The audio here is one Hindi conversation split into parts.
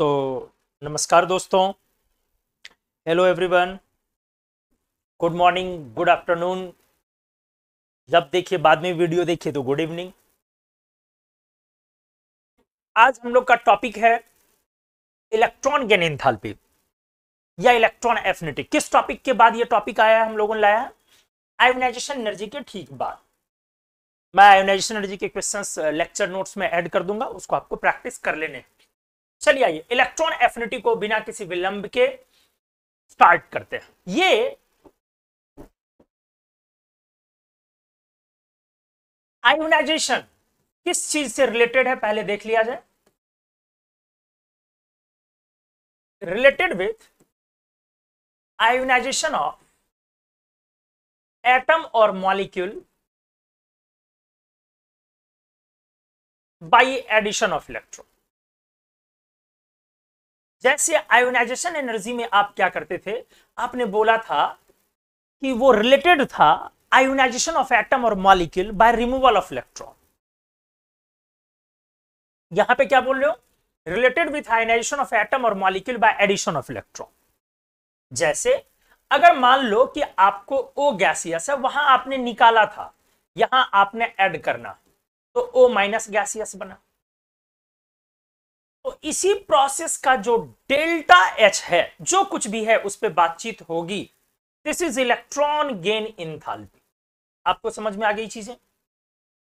तो नमस्कार दोस्तों hello everyone good morning good afternoon जब देखिए बाद में वीडियो देखिए तो गुड इवनिंग आज हम लोग का टॉपिक है इलेक्ट्रॉन गेन एंथैल्पी या इलेक्ट्रॉन एफिनिटी किस टॉपिक के बाद ये टॉपिक आया हम लोगों ने लाया आयोनाइजेशन एनर्जी के ठीक बाद मैं आयोनाइजेशन एनर्जी के क्वेश्चंस लेक्चर नोट्स में ऐड कर दूंगा उसको आपको प्रैक्टिस कर लेने हैं चलिए आइए इलेक्ट्रॉन एफिनिटी को बिना किसी विलंब के स्टार्ट करते हैं ये आयोनाइजेशन किस चीज से रिलेटेड है पहले देख लिया जाए related with ionization of atom और molecule by addition of electron जैसे आयोनाइजेशन एनर्जी में आप क्या करते थे आपने बोला था कि वो रिलेटेड था आयोनाइजेशन ऑफ एटम और molecule by removal of electron यहां पे क्या बोल रहे हो related with ionization of atom और molecule by addition of electron जैसे अगर मान लो कि आपको ओ गैसियस है वहां आपने निकाला था यहां आपने एड करना तो ओ माइनस गैसियस बना तो इसी प्रोसेस का जो डेल्टा एच है जो कुछ भी है उस पर बातचीत होगी this is electron gain enthalpy आपको समझ में आ गई चीजें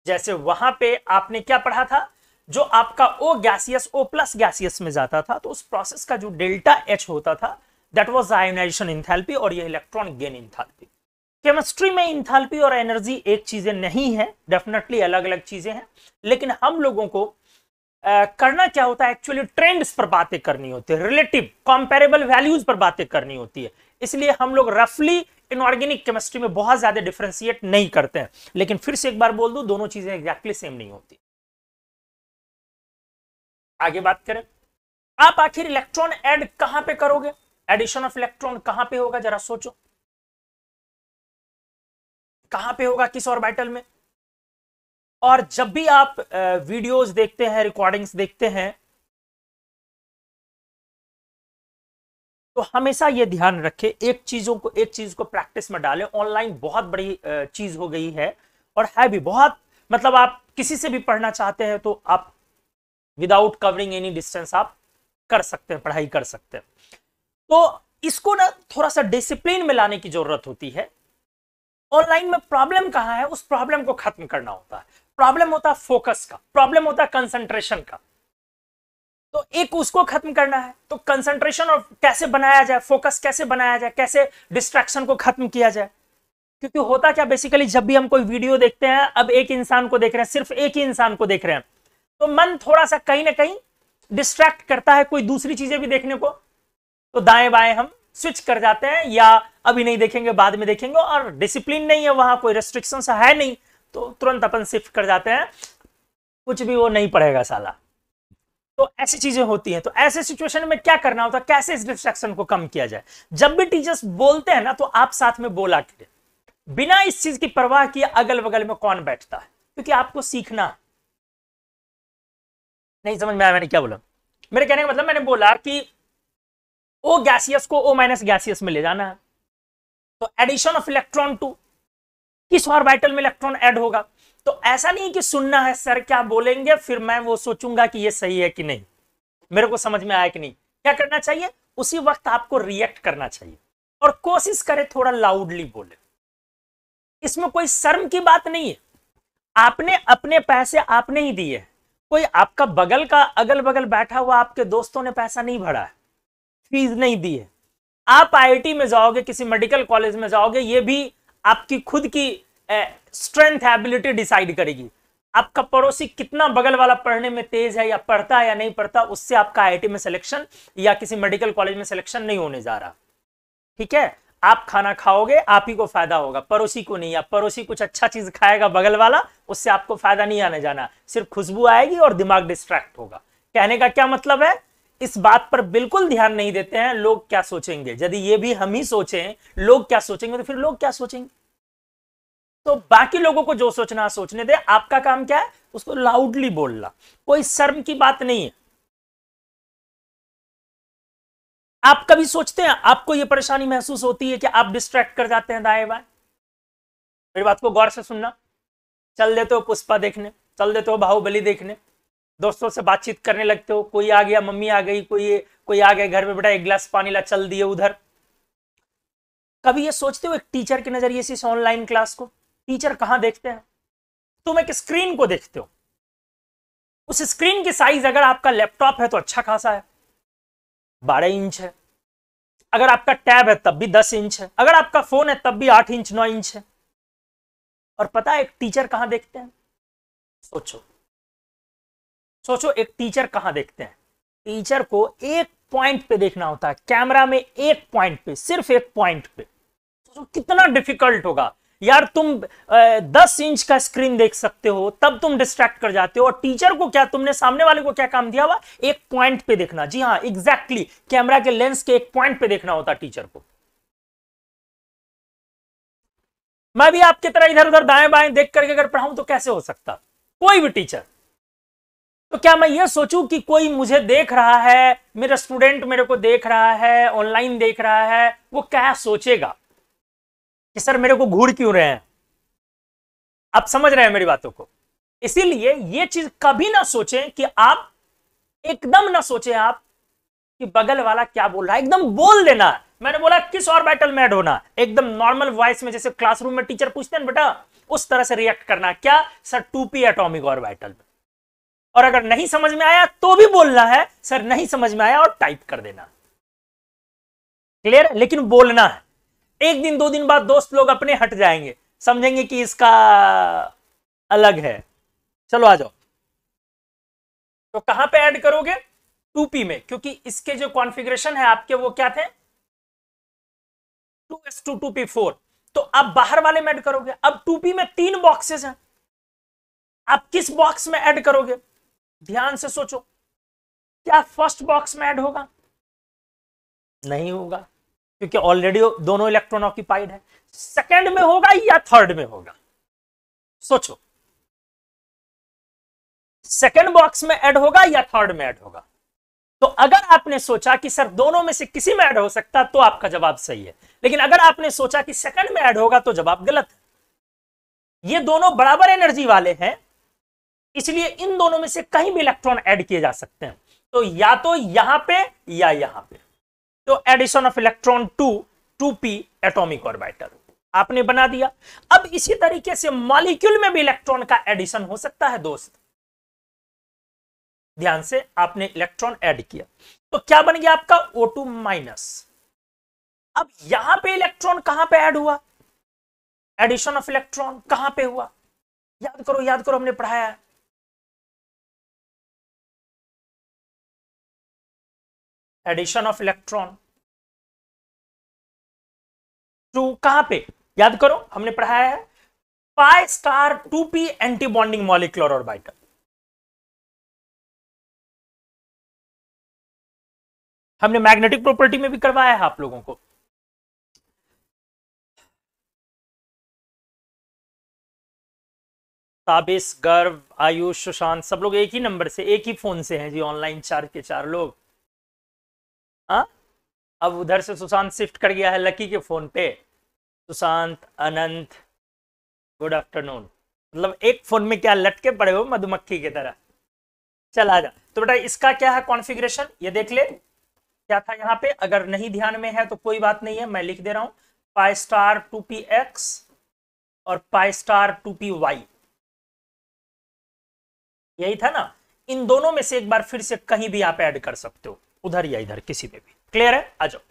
जैसे वहां पे आपने क्या पढ़ा था जो आपका O gaseous O plus gaseous में जाता था तो उस प्रोसेस का जो डेल्टा एच होता था दैट वाज आयोनाइजेशन इंथैल्पी और ये इलेक्ट्रॉन गेन इंथैल्पी केमिस्ट्री में इंथैल्पी और एनर्जी एक चीजें नहीं है डेफिनेटली अलग अलग चीजें हैं लेकिन हम लोगों को करना क्या होता है एक्चुअली ट्रेंड्स पर बातें करनी होती है रिलेटिव कंपेरेबल वैल्यूज पर बातें करनी होती है इसलिए हम लोग रफली इनऑर्गेनिक केमिस्ट्री में बहुत ज्यादा डिफ्रेंशिएट नहीं करते हैं लेकिन फिर से एक बार बोल दू दोनों चीजें एग्जैक्टली सेम नहीं होती आगे बात करें आप आखिर इलेक्ट्रॉन एड कहां पे करोगे एडिशन ऑफ इलेक्ट्रॉन कहां पे होगा जरा सोचो कहां पे होगा किस ऑर्बिटल में और जब भी आप वीडियोस देखते हैं रिकॉर्डिंग्स देखते हैं तो हमेशा ये ध्यान रखें एक चीजों को एक चीज को प्रैक्टिस में डालें ऑनलाइन बहुत बड़ी चीज हो गई है और है भी बहुत मतलब आप किसी से भी पढ़ना चाहते हैं तो आप विदाउट कवरिंग एनी डिस्टेंस आप कर सकते हैं पढ़ाई कर सकते हैं तो इसको ना थोड़ा सा डिसिप्लिन में लाने की जरूरत होती है ऑनलाइन में प्रॉब्लम कहाँ है उस प्रॉब्लम को खत्म करना होता है प्रॉब्लम होता फोकस का प्रॉब्लम होता कंसंट्रेशन का तो एक उसको खत्म करना है तो कंसंट्रेशन और कैसे बनाया जाए फोकस कैसे बनाया जाए कैसे डिस्ट्रैक्शन को खत्म किया जाए क्योंकि होता क्या बेसिकली जब भी हम कोई वीडियो देखते हैं अब एक इंसान को देख रहे हैं सिर्फ एक ही इंसान को देख रहे हैं तो मन थोड़ा सा कहीं ना कहीं डिस्ट्रैक्ट करता है कोई दूसरी चीजें भी देखने को तो दाएं बाएं हम स्विच कर जाते हैं या अभी नहीं देखेंगे बाद में देखेंगे और डिसिप्लिन नहीं है वहां कोई रेस्ट्रिक्शन है नहीं तो तुरंत अपन शिफ्ट कर जाते हैं कुछ भी वो नहीं पड़ेगा साला तो ऐसी चीजें होती हैं तो ऐसे सिचुएशन में क्या करना होता है कैसे इस डिस्ट्रैक्शन को कम किया जाए जब भी टीचर्स बोलते हैं ना तो आप साथ में बोला करें बिना इस चीज की परवाह किए अगल बगल में कौन बैठता है क्योंकि आपको सीखना नहीं समझ में आया मैंने क्या बोला मेरे कहने का मतलब मैंने बोला कि ओ गैसियस को ओ माइनस गैसियस में ले जाना है तो एडिशन ऑफ इलेक्ट्रॉन टू किस ऑर्बिटल में इलेक्ट्रॉन ऐड होगा तो ऐसा नहीं कि सुनना है सर क्या बोलेंगे फिर मैं वो सोचूंगा कि ये सही है कि नहीं मेरे को समझ में आया कि नहीं क्या करना चाहिए उसी वक्त आपको रिएक्ट करना चाहिए और कोशिश करें थोड़ा लाउडली बोले इसमें कोई शर्म की बात नहीं है आपने अपने पैसे आपने ही दिए कोई आपका बगल का अगल बगल बैठा हुआ आपके दोस्तों ने पैसा नहीं भरा है फीस नहीं दी है आप आईआईटी में जाओगे किसी मेडिकल कॉलेज में जाओगे ये भी आपकी खुद की स्ट्रेंथ एबिलिटी डिसाइड करेगी आपका पड़ोसी कितना बगल वाला पढ़ने में तेज है या पढ़ता है या नहीं पढ़ता उससे आपका आईआईटी में सिलेक्शन या किसी मेडिकल कॉलेज में सिलेक्शन नहीं होने जा रहा ठीक है आप खाना खाओगे आप ही को फायदा होगा पड़ोसी को नहीं या पड़ोसी कुछ अच्छा चीज खाएगा बगल वाला उससे आपको फायदा नहीं आने जाना सिर्फ खुशबू आएगी और दिमाग डिस्ट्रैक्ट होगा कहने का क्या मतलब है इस बात पर बिल्कुल ध्यान नहीं देते हैं लोग क्या सोचेंगे यदि ये भी हम ही सोचें लोग क्या सोचेंगे तो फिर लोग क्या सोचेंगे तो बाकी लोगों को जो सोचना सोचने दे आपका काम क्या है उसको लाउडली बोलना कोई शर्म की बात नहीं है आप कभी सोचते हैं आपको यह परेशानी महसूस होती है कि आप डिस्ट्रैक्ट कर जाते हैं दाएं बाएं मेरी बात को गौर से सुनना चल देते हो पुष्पा देखने चल देते हो बाहुबली देखने दोस्तों से बातचीत करने लगते हो कोई आ गया मम्मी आ गई कोई कोई आ गया घर में बेटा एक गिलास पानी ला चल दिए उधर कभी ये सोचते हो एक टीचर के नजरिए से इस ऑनलाइन क्लास को टीचर कहां देखते हैं तुम एक स्क्रीन को देखते हो उस स्क्रीन की साइज अगर आपका लैपटॉप है तो अच्छा खासा है बारह इंच है अगर आपका टैब है तब भी दस इंच है अगर आपका फोन है तब भी आठ इंच नौ इंच है और पता है एक टीचर कहां देखते हैं सोचो सोचो एक टीचर कहां देखते हैं टीचर को एक पॉइंट पे देखना होता है कैमरा में एक पॉइंट पे सिर्फ एक पॉइंट पे सोचो कितना डिफिकल्ट होगा यार तुम दस इंच का स्क्रीन देख सकते हो तब तुम डिस्ट्रैक्ट कर जाते हो और टीचर को क्या तुमने सामने वाले को क्या काम दिया हुआ एक पॉइंट पे देखना जी हाँ एग्जैक्टली exactly, कैमरा के लेंस के एक पॉइंट पे देखना होता टीचर को मैं भी आपकी तरह इधर उधर दाएं बाएं देख करके अगर पढ़ाऊं तो कैसे हो सकता कोई भी टीचर तो क्या मैं ये सोचूं कि कोई मुझे देख रहा है मेरा स्टूडेंट मेरे को देख रहा है ऑनलाइन देख रहा है वो क्या सोचेगा कि सर मेरे को घूर क्यों रहे हैं आप समझ रहे हैं मेरी बातों को इसीलिए ये चीज कभी ना सोचें कि आप एकदम ना सोचें आप कि बगल वाला क्या बोल रहा है एकदम बोल देना मैंने बोला किस और बैटल में एड होना एकदम नॉर्मल वॉइस में जैसे क्लासरूम में टीचर पूछते हैं बेटा उस तरह से रिएक्ट करना क्या sir two P P atomic orbital में और अगर नहीं समझ में आया तो भी बोलना है सर नहीं समझ में आया और टाइप कर देना क्लियर लेकिन बोलना है एक दिन दो दिन बाद दोस्त लोग अपने हट जाएंगे समझेंगे कि इसका अलग है चलो आ जाओ तो कहां पे ऐड करोगे टू पी में क्योंकि इसके जो कॉन्फ़िगरेशन है आपके वो क्या थे two S two two P four तो आप बाहर वाले में ऐड करोगे अब टू पी में तीन बॉक्सेस हैं आप किस बॉक्स में ऐड करोगे ध्यान से सोचो क्या फर्स्ट बॉक्स में ऐड होगा नहीं होगा क्योंकि ऑलरेडी दोनों इलेक्ट्रॉन ऑक्यूपाइड है सेकेंड में होगा या थर्ड में होगा सोचो सेकेंड बॉक्स में ऐड होगा या थर्ड में ऐड होगा तो अगर आपने सोचा कि सर दोनों में से किसी में ऐड हो सकता तो आपका जवाब सही है लेकिन अगर आपने सोचा कि सेकंड में ऐड होगा तो जवाब गलत है ये दोनों बराबर एनर्जी वाले हैं इसलिए इन दोनों में से कहीं भी इलेक्ट्रॉन ऐड किए जा सकते हैं तो या तो यहां पे या यहां पे तो addition of electron to two P atomic orbital आपने बना दिया अब इसी तरीके से मॉलिक्यूल में भी इलेक्ट्रॉन का एडिशन हो सकता है दोस्त ध्यान से आपने इलेक्ट्रॉन ऐड किया तो क्या बन गया आपका O2 माइनस अब यहां पे इलेक्ट्रॉन कहां पे ऐड हुआ एडिशन ऑफ इलेक्ट्रॉन कहां पे हुआ याद करो याद करो हमने पढ़ाया एडिशन ऑफ इलेक्ट्रॉन टू तो कहां पे याद करो हमने पढ़ाया है pi star two P antibonding और ऑर्बिटल हमने मैग्नेटिक प्रॉपर्टी में भी करवाया है आप लोगों को ताबिस गर्व आयुष सुशांत सब लोग एक ही नंबर से एक ही फोन से हैं जी ऑनलाइन चार के चार लोग हाँ अब उधर से सुशांत शिफ्ट कर गया है लकी के फोन पे सुशांत अनंत गुड आफ्टरनून मतलब एक फोन में क्या लटके पड़े हो मधुमक्खी की तरह चल आ जा तो बेटा इसका क्या है कॉन्फ़िगरेशन ये देख ले क्या था यहाँ पे अगर नहीं ध्यान में है तो कोई बात नहीं है मैं लिख दे रहा हूँ pi star two P X और pi star two P Y यही था ना इन दोनों में से एक बार फिर से कहीं भी आप ऐड कर सकते हो उधर या इधर किसी में भी क्लियर है आ जाओ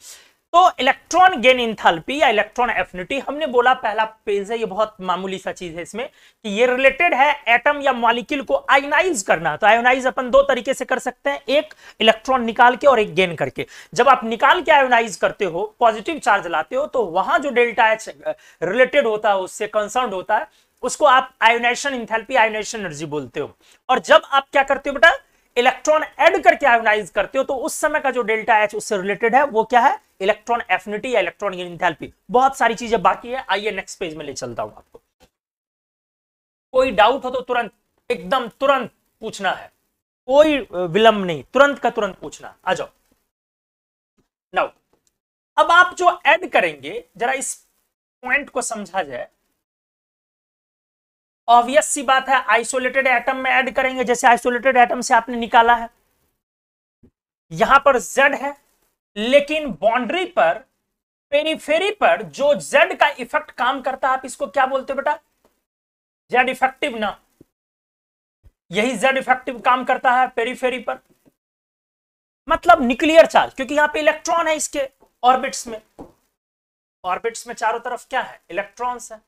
तो इलेक्ट्रॉन गेन इंथाल्पी या इलेक्ट्रॉन एफिनिटी हमने बोला पहला पेज है ये बहुत मामूली सा चीज है इसमें कि ये रिलेटेड है एटम या मॉलिक्यूल को आयोनाइज करना तो आयोनाइज अपन दो तरीके से कर सकते हैं एक इलेक्ट्रॉन निकाल के और एक गेन करके जब आप निकाल के आयोनाइज करते हो पॉजिटिव चार्ज लाते हो तो वहां जो डेल्टा एच रिलेटेड होता है उससे कंसर्न होता है उसको आप आयोनाइजेशन इंथेल्पी आयोनाइजेशन एनर्जी बोलते हो और जब आप क्या करते हो बेटा इलेक्ट्रॉन ऐड करके आयोनाइज करते हो तो उस समय का जो डेल्टा एच उससे रिलेटेड है वो क्या है इलेक्ट्रॉन एफिनिटी या इलेक्ट्रॉन इंथैल्पी बहुत सारी चीजें बाकी है आइए नेक्स्ट पेज में ले चलता हूं आपको कोई डाउट हो तो तुरंत एकदम तुरंत पूछना है कोई विलंब नहीं तुरंत का तुरंत पूछना आ जाओ नाउ अब आप जो ऐड करेंगे जरा इस पॉइंट को समझा जाए ऑब्वियस सी बात है आइसोलेटेड एटम में ऐड करेंगे जैसे आइसोलेटेड एटम से आपने निकाला है यहां पर जेड है लेकिन बाउंड्री पर पेरीफेरी पर जो जेड का इफेक्ट काम करता है आप इसको क्या बोलते बेटा जेड इफेक्टिव ना यही जेड इफेक्टिव काम करता है पेरीफेरी पर मतलब न्यूक्लियर चार्ज क्योंकि यहां पे इलेक्ट्रॉन है इसके ऑर्बिट्स में ऑर्बिट्स में चारों तरफ क्या है इलेक्ट्रॉन्स है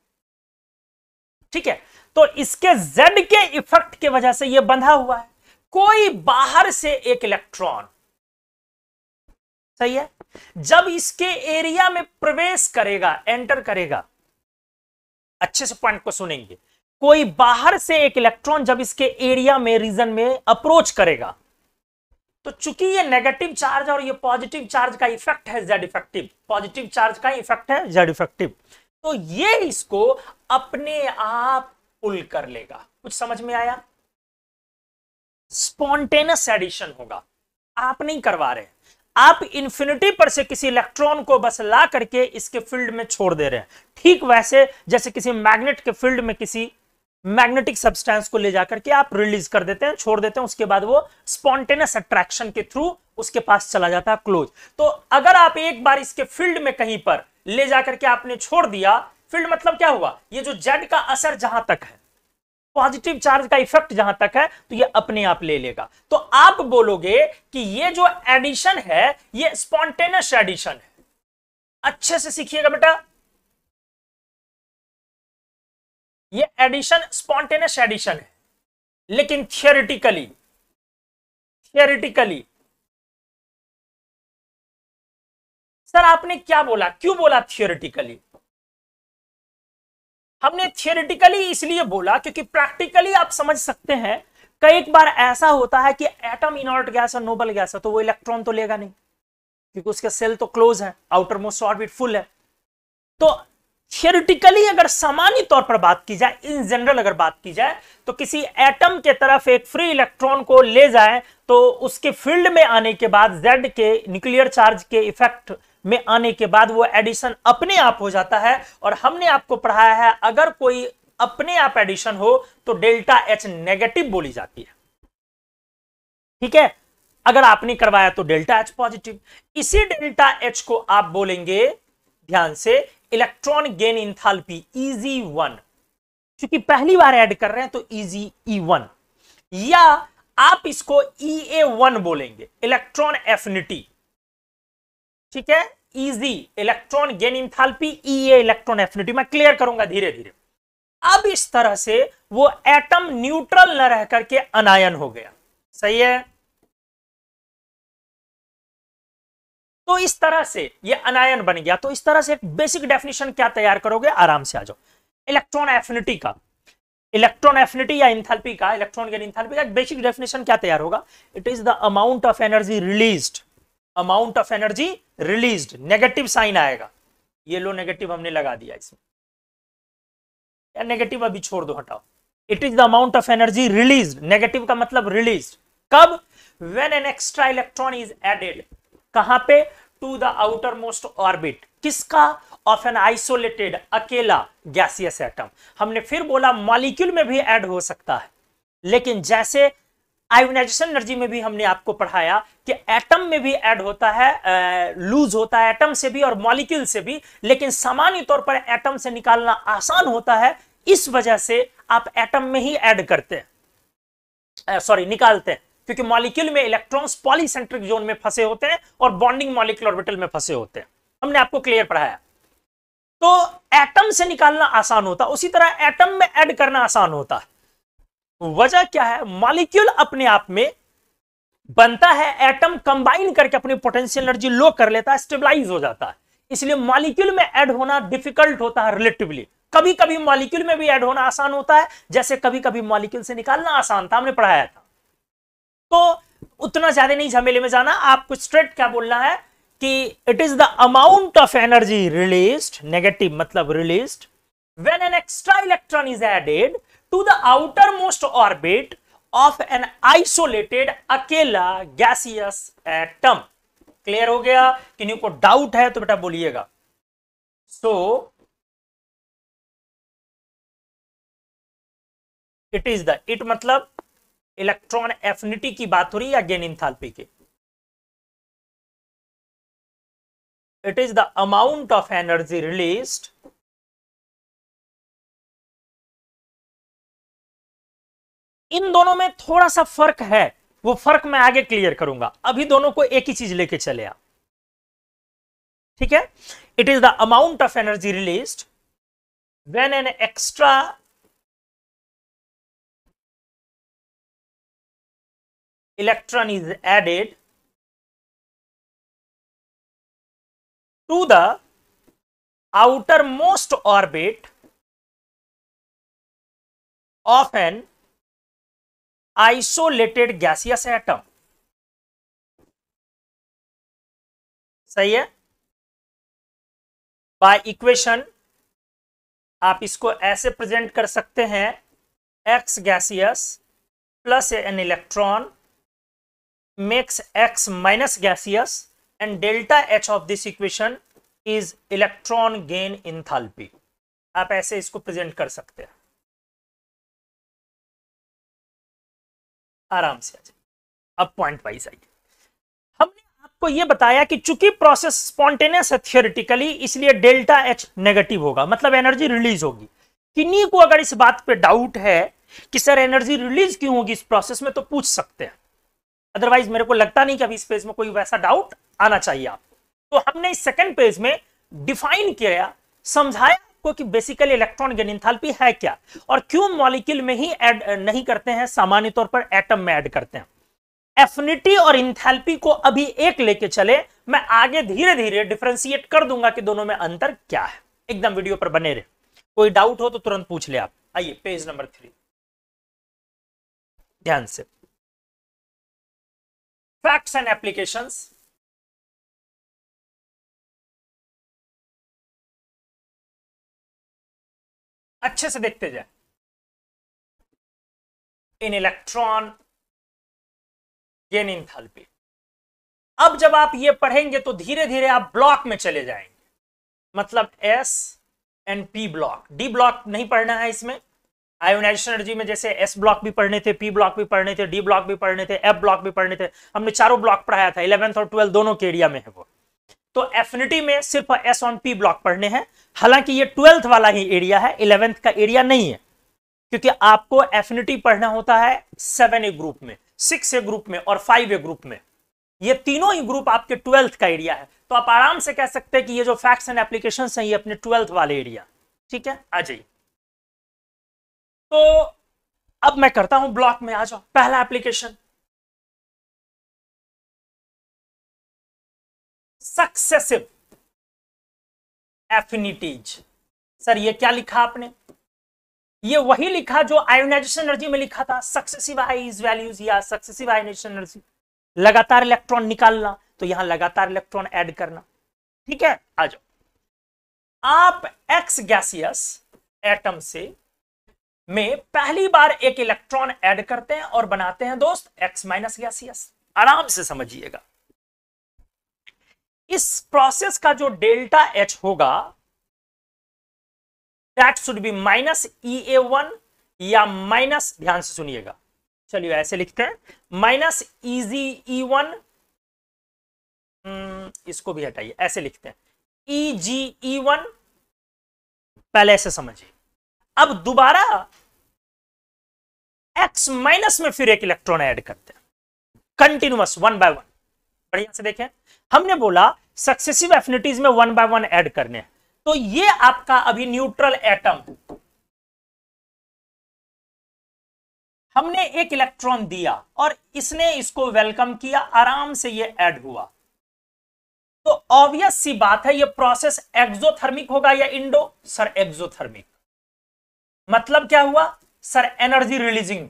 ठीक है तो इसके जेड के इफेक्ट के वजह से यह बंधा हुआ है कोई बाहर से एक इलेक्ट्रॉन सही है जब इसके एरिया में प्रवेश करेगा एंटर करेगा अच्छे से पॉइंट को सुनेंगे कोई बाहर से एक इलेक्ट्रॉन जब इसके एरिया में रीजन में अप्रोच करेगा तो चूंकि ये नेगेटिव चार्ज और ये पॉजिटिव चार्ज का इफेक्ट है जेड इफेक्टिव पॉजिटिव चार्ज का इफेक्ट है जेड इफेक्टिव तो ये इसको अपने आप पुल कर लेगा कुछ समझ में आया स्पॉन्टेनस एडिशन होगा आप नहीं करवा रहे आप इंफिनिटी पर से किसी इलेक्ट्रॉन को बस ला करके इसके फील्ड में छोड़ दे रहे हैं ठीक वैसे जैसे किसी मैग्नेट के फील्ड में किसी मैग्नेटिक सब्सटेंस को ले जाकर के आप रिलीज कर देते हैं छोड़ देते हैं उसके बाद वो स्पॉन्टेनस अट्रैक्शन के थ्रू उसके पास चला जाता है क्लोज तो अगर आप एक बार इसके फील्ड में कहीं पर ले जाकर के आपने छोड़ दिया फील्ड मतलब क्या हुआ ये जो जेड का असर जहां तक है पॉजिटिव चार्ज का इफेक्ट जहां तक है तो ये अपने आप ले लेगा तो आप बोलोगे कि ये जो एडिशन है ये स्पॉन्टेनियस एडिशन है अच्छे से सीखिएगा बेटा ये एडिशन स्पॉन्टेनियस एडिशन है लेकिन थियोरिटिकली थियोरिटिकली सर आपने क्या बोला क्यों बोला थियोरिटिकली हमने थियोरिटिकली इसलिए बोला क्योंकि प्रैक्टिकली आप समझ सकते हैं कई एक बार ऐसा होता है कि एटम इनऑर्ट गैस और नोबल गैस है तो वो इलेक्ट्रॉन तो लेगा नहीं क्योंकि उसके सेल तो क्लोज है आउटर मोस्ट ऑर्बिट फुल है तो थियोरिटिकली अगर सामान्य तौर पर बात की जाए इन जनरल अगर बात की जाए तो किसी एटम के तरफ एक फ्री इलेक्ट्रॉन को ले जाए तो उसके फील्ड में आने के बाद जेड के न्यूक्लियर चार्ज के इफेक्ट में आने के बाद वो एडिशन अपने आप हो जाता है और हमने आपको पढ़ाया है अगर कोई अपने आप एडिशन हो तो डेल्टा एच नेगेटिव बोली जाती है ठीक है अगर आपने करवाया तो डेल्टा एच पॉजिटिव इसी डेल्टा एच को आप बोलेंगे ध्यान से electron gain enthalpy E G one क्योंकि पहली बार ऐड कर रहे हैं तो इजी ई वन या आप इसको ई ए वन बोलेंगे इलेक्ट्रॉन एफिनिटी ठीक है E G electron gain enthalpy E A electron affinity मैं क्लियर करूंगा धीरे धीरे अब इस तरह से वो एटम न्यूट्रल न रह करके अनायन हो गया सही है तो इस तरह से ये अनायन बन गया तो इस तरह से एक बेसिक डेफिनेशन क्या तैयार करोगे आराम से आ जाओ इलेक्ट्रॉन एफिनिटी का इलेक्ट्रॉन एफिनिटी या इंथैल्पी का इलेक्ट्रॉन गेन इंथैल्पी का बेसिक डेफिनेशन क्या तैयार होगा it is the amount of energy released amount of energy release negative sign आएगा ये लो नेगेटिव हमने लगा दिया इसमें या नेगेटिव अभी छोड़ दो हटाओ it is the amount of energy release negative का मतलब रिलीज कब when an extra electron is added कहां पे to the outermost orbit किसका ऑफ एन आइसोलेटेड अकेला गैसियस एटम हमने फिर बोला मॉलिक्यूल में भी एड हो सकता है लेकिन जैसे आयोनाइजेशन एनर्जी में भी हमने आपको पढ़ाया कि एटम में भी ऐड होता है लूज होता है एटम से भी और मॉलिक्यूल से भी लेकिन सामान्य तौर पर एटम से निकालना आसान होता है इस वजह से आप एटम में ही ऐड करते हैं सॉरी निकालते हैं क्योंकि मॉलिक्यूल में इलेक्ट्रॉन्स पॉलीसेंट्रिक जोन में फंसे होते हैं और बॉन्डिंग मॉलिक्यूल ऑर्बिटल में फंसे होते हैं हमने आपको क्लियर पढ़ाया तो एटम से निकालना आसान होता उसी तरह एटम में ऐड करना आसान होता है वजह क्या है मॉलिक्यूल अपने आप में बनता है एटम कंबाइन करके अपनी पोटेंशियल एनर्जी लो कर लेता है स्टेबलाइज हो जाता है इसलिए मॉलिक्यूल में ऐड होना डिफिकल्ट होता है रिलेटिवली कभी कभी मॉलिक्यूल में भी ऐड होना आसान होता है जैसे कभी कभी मॉलिक्यूल से निकालना आसान था हमने पढ़ाया था तो उतना ज्यादा नहीं झमेले में जाना आपको स्ट्रेट क्या बोलना है कि it is the amount of energy release negative मतलब release when an extra electron is added to the outermost orbit of an isolated अकेला गैसियस एटम क्लियर हो गया किन्हीं को डाउट है तो बेटा बोलिएगा so it is the it मतलब इलेक्ट्रॉन एफिनिटी की बात हो रही या गेन इंथाल्पी के it is the amount of energy released इन दोनों में थोड़ा सा फर्क है वो फर्क मैं आगे क्लियर करूंगा अभी दोनों को एक ही चीज लेके चले आप ठीक है it is the amount of energy release when an extra electron is added to the outermost orbit of an isolated gaseous atom सही है बाय इक्वेशन आप इसको ऐसे प्रेजेंट कर सकते हैं X gaseous plus an electron X minus gaseous and delta H of this equation is electron gain enthalpy आप ऐसे इसको प्रेजेंट कर सकते हैं आराम से आ जाए अब पॉइंट वाइज आइए हमने आपको यह बताया कि चूंकि प्रोसेस स्पॉन्टेनियस है थियोरिटिकली इसलिए डेल्टा एच नेगेटिव होगा मतलब एनर्जी रिलीज होगी किन्हीं को अगर इस बात पे डाउट है कि सर एनर्जी रिलीज क्यों होगी इस प्रोसेस में तो पूछ सकते हैं अदरवाइज मेरे को लगता नहीं कि अभी इस पेज में कोई वैसा डाउट आना चाहिए आपको तो हमने इस सेकेंड पेज में डिफाइन किया समझाया क्योंकि बेसिकली इलेक्ट्रॉन गेन इंथाल्पी है क्या और क्यों मॉलिक्यूल में ही एड नहीं करते हैं सामान्य तौर पर एटम में ऐड करते हैं एफिनिटी और इंथेल्पी को अभी एक लेके चले मैं आगे धीरे धीरे डिफ्रेंसिएट कर दूंगा कि दोनों में अंतर क्या है एकदम वीडियो पर बने रहे कोई डाउट हो तो तुरंत पूछ ले आप आइए पेज नंबर थ्री ध्यान से फैक्ट्स एंड एप्लीकेशंस अच्छे से देखते जाए इन इलेक्ट्रॉन गेन थल्पी अब जब आप ये पढ़ेंगे तो धीरे धीरे आप ब्लॉक में चले जाएंगे मतलब S and P block D block नहीं पढ़ना है इसमें आयोनाइजेशन एनर्जी में जैसे एस ब्लॉक भी पढ़ने थे पी ब्लॉक भी पढ़ने थे डी ब्लॉक भी पढ़ने थे एफ ब्लॉक भी पढ़ने थे हमने चारों ब्लॉक पढ़ाया था इलेवेंथ और ट्वेल्थ दोनों के एरिया में है वो तो एफिनिटी में सिर्फ एस ऑन पी ब्लॉक पढ़ने हैं हालांकि ये ट्वेल्थ वाला ही एरिया है इलेवेंथ का एरिया नहीं है क्योंकि आपको एफिनिटी पढ़ना होता है सेवन ए ग्रुप में सिक्स ए ग्रुप में और फाइव ए ग्रुप में ये तीनों ही ग्रुप आपके ट्वेल्थ का एरिया है तो आप आराम से कह सकते हैं कि ये जो फैक्ट्स एंड एप्लीकेशन है ये अपने ट्वेल्थ वाले एरिया ठीक है आ जाइए तो अब मैं करता हूं ब्लॉक में आ जाओ पहला एप्लीकेशन सक्सेसिव एफिनिटीज सर ये क्या लिखा आपने ये वही लिखा जो आयोनाइजेशन एनर्जी में लिखा था सक्सेसिव आईज वैल्यूज या सक्सेसिव आयोनाइजेशन एनर्जी लगातार इलेक्ट्रॉन निकालना तो यहां लगातार इलेक्ट्रॉन ऐड करना ठीक है आ जाओ आप एक्स गैसियस एटम से में पहली बार एक इलेक्ट्रॉन ऐड करते हैं और बनाते हैं दोस्त एक्स माइनस गैसियस आराम से समझिएगा इस प्रोसेस का जो डेल्टा एच होगा that should be minus E A one या माइनस ध्यान से सुनिएगा चलिए ऐसे लिखते हैं माइनस इजी ई वन इसको भी हटाइए ऐसे लिखते हैं ई जी ई वन पहले ऐसे समझिए अब दोबारा एक्स माइनस में फिर एक इलेक्ट्रॉन ऐड करते हैं कंटिन्यूस वन बाय वन बढ़िया से देखें हमने बोला सक्सेसिव एफिनिटीज में वन बाय वन ऐड करने हैं तो ये आपका अभी न्यूट्रल एटम हमने एक इलेक्ट्रॉन दिया और इसने इसको वेलकम किया आराम से ये ऐड हुआ तो ऑब्वियस सी बात है ये प्रोसेस एक्सोथर्मिक होगा या इंडो सर एक्सोथर्मिक मतलब क्या हुआ sir energy releasing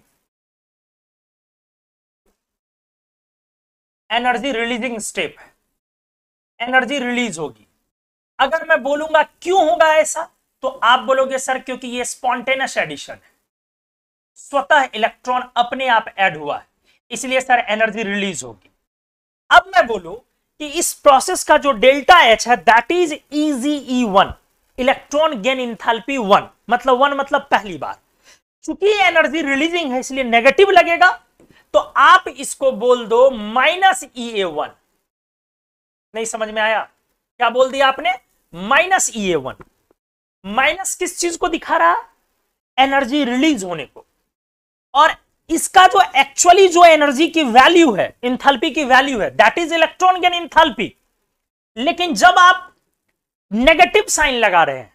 energy releasing step है एनर्जी रिलीज होगी अगर मैं बोलूंगा क्यों होगा ऐसा तो आप बोलोगे सर क्योंकि ये स्पॉन्टेनस एडिशन है स्वतः इलेक्ट्रॉन अपने आप ऐड हुआ है इसलिए सर एनर्जी रिलीज होगी अब मैं बोलू कि इस प्रोसेस का जो डेल्टा एच है that is EG E one electron gain enthalpy one मतलब वन मतलब पहली बार चूंकि एनर्जी रिलीजिंग है इसलिए नेगेटिव लगेगा तो आप इसको बोल दो माइनस ई ए वन नहीं समझ में आया क्या बोल दिया आपने minus E e A one minus किस चीज को दिखा रहा एनर्जी रिलीज होने को और इसका जो एक्चुअली जो एनर्जी की वैल्यू है इंथेल्पी की वैल्यू है that is electron gain enthalpy लेकिन जब आप नेगेटिव साइन लगा रहे हैं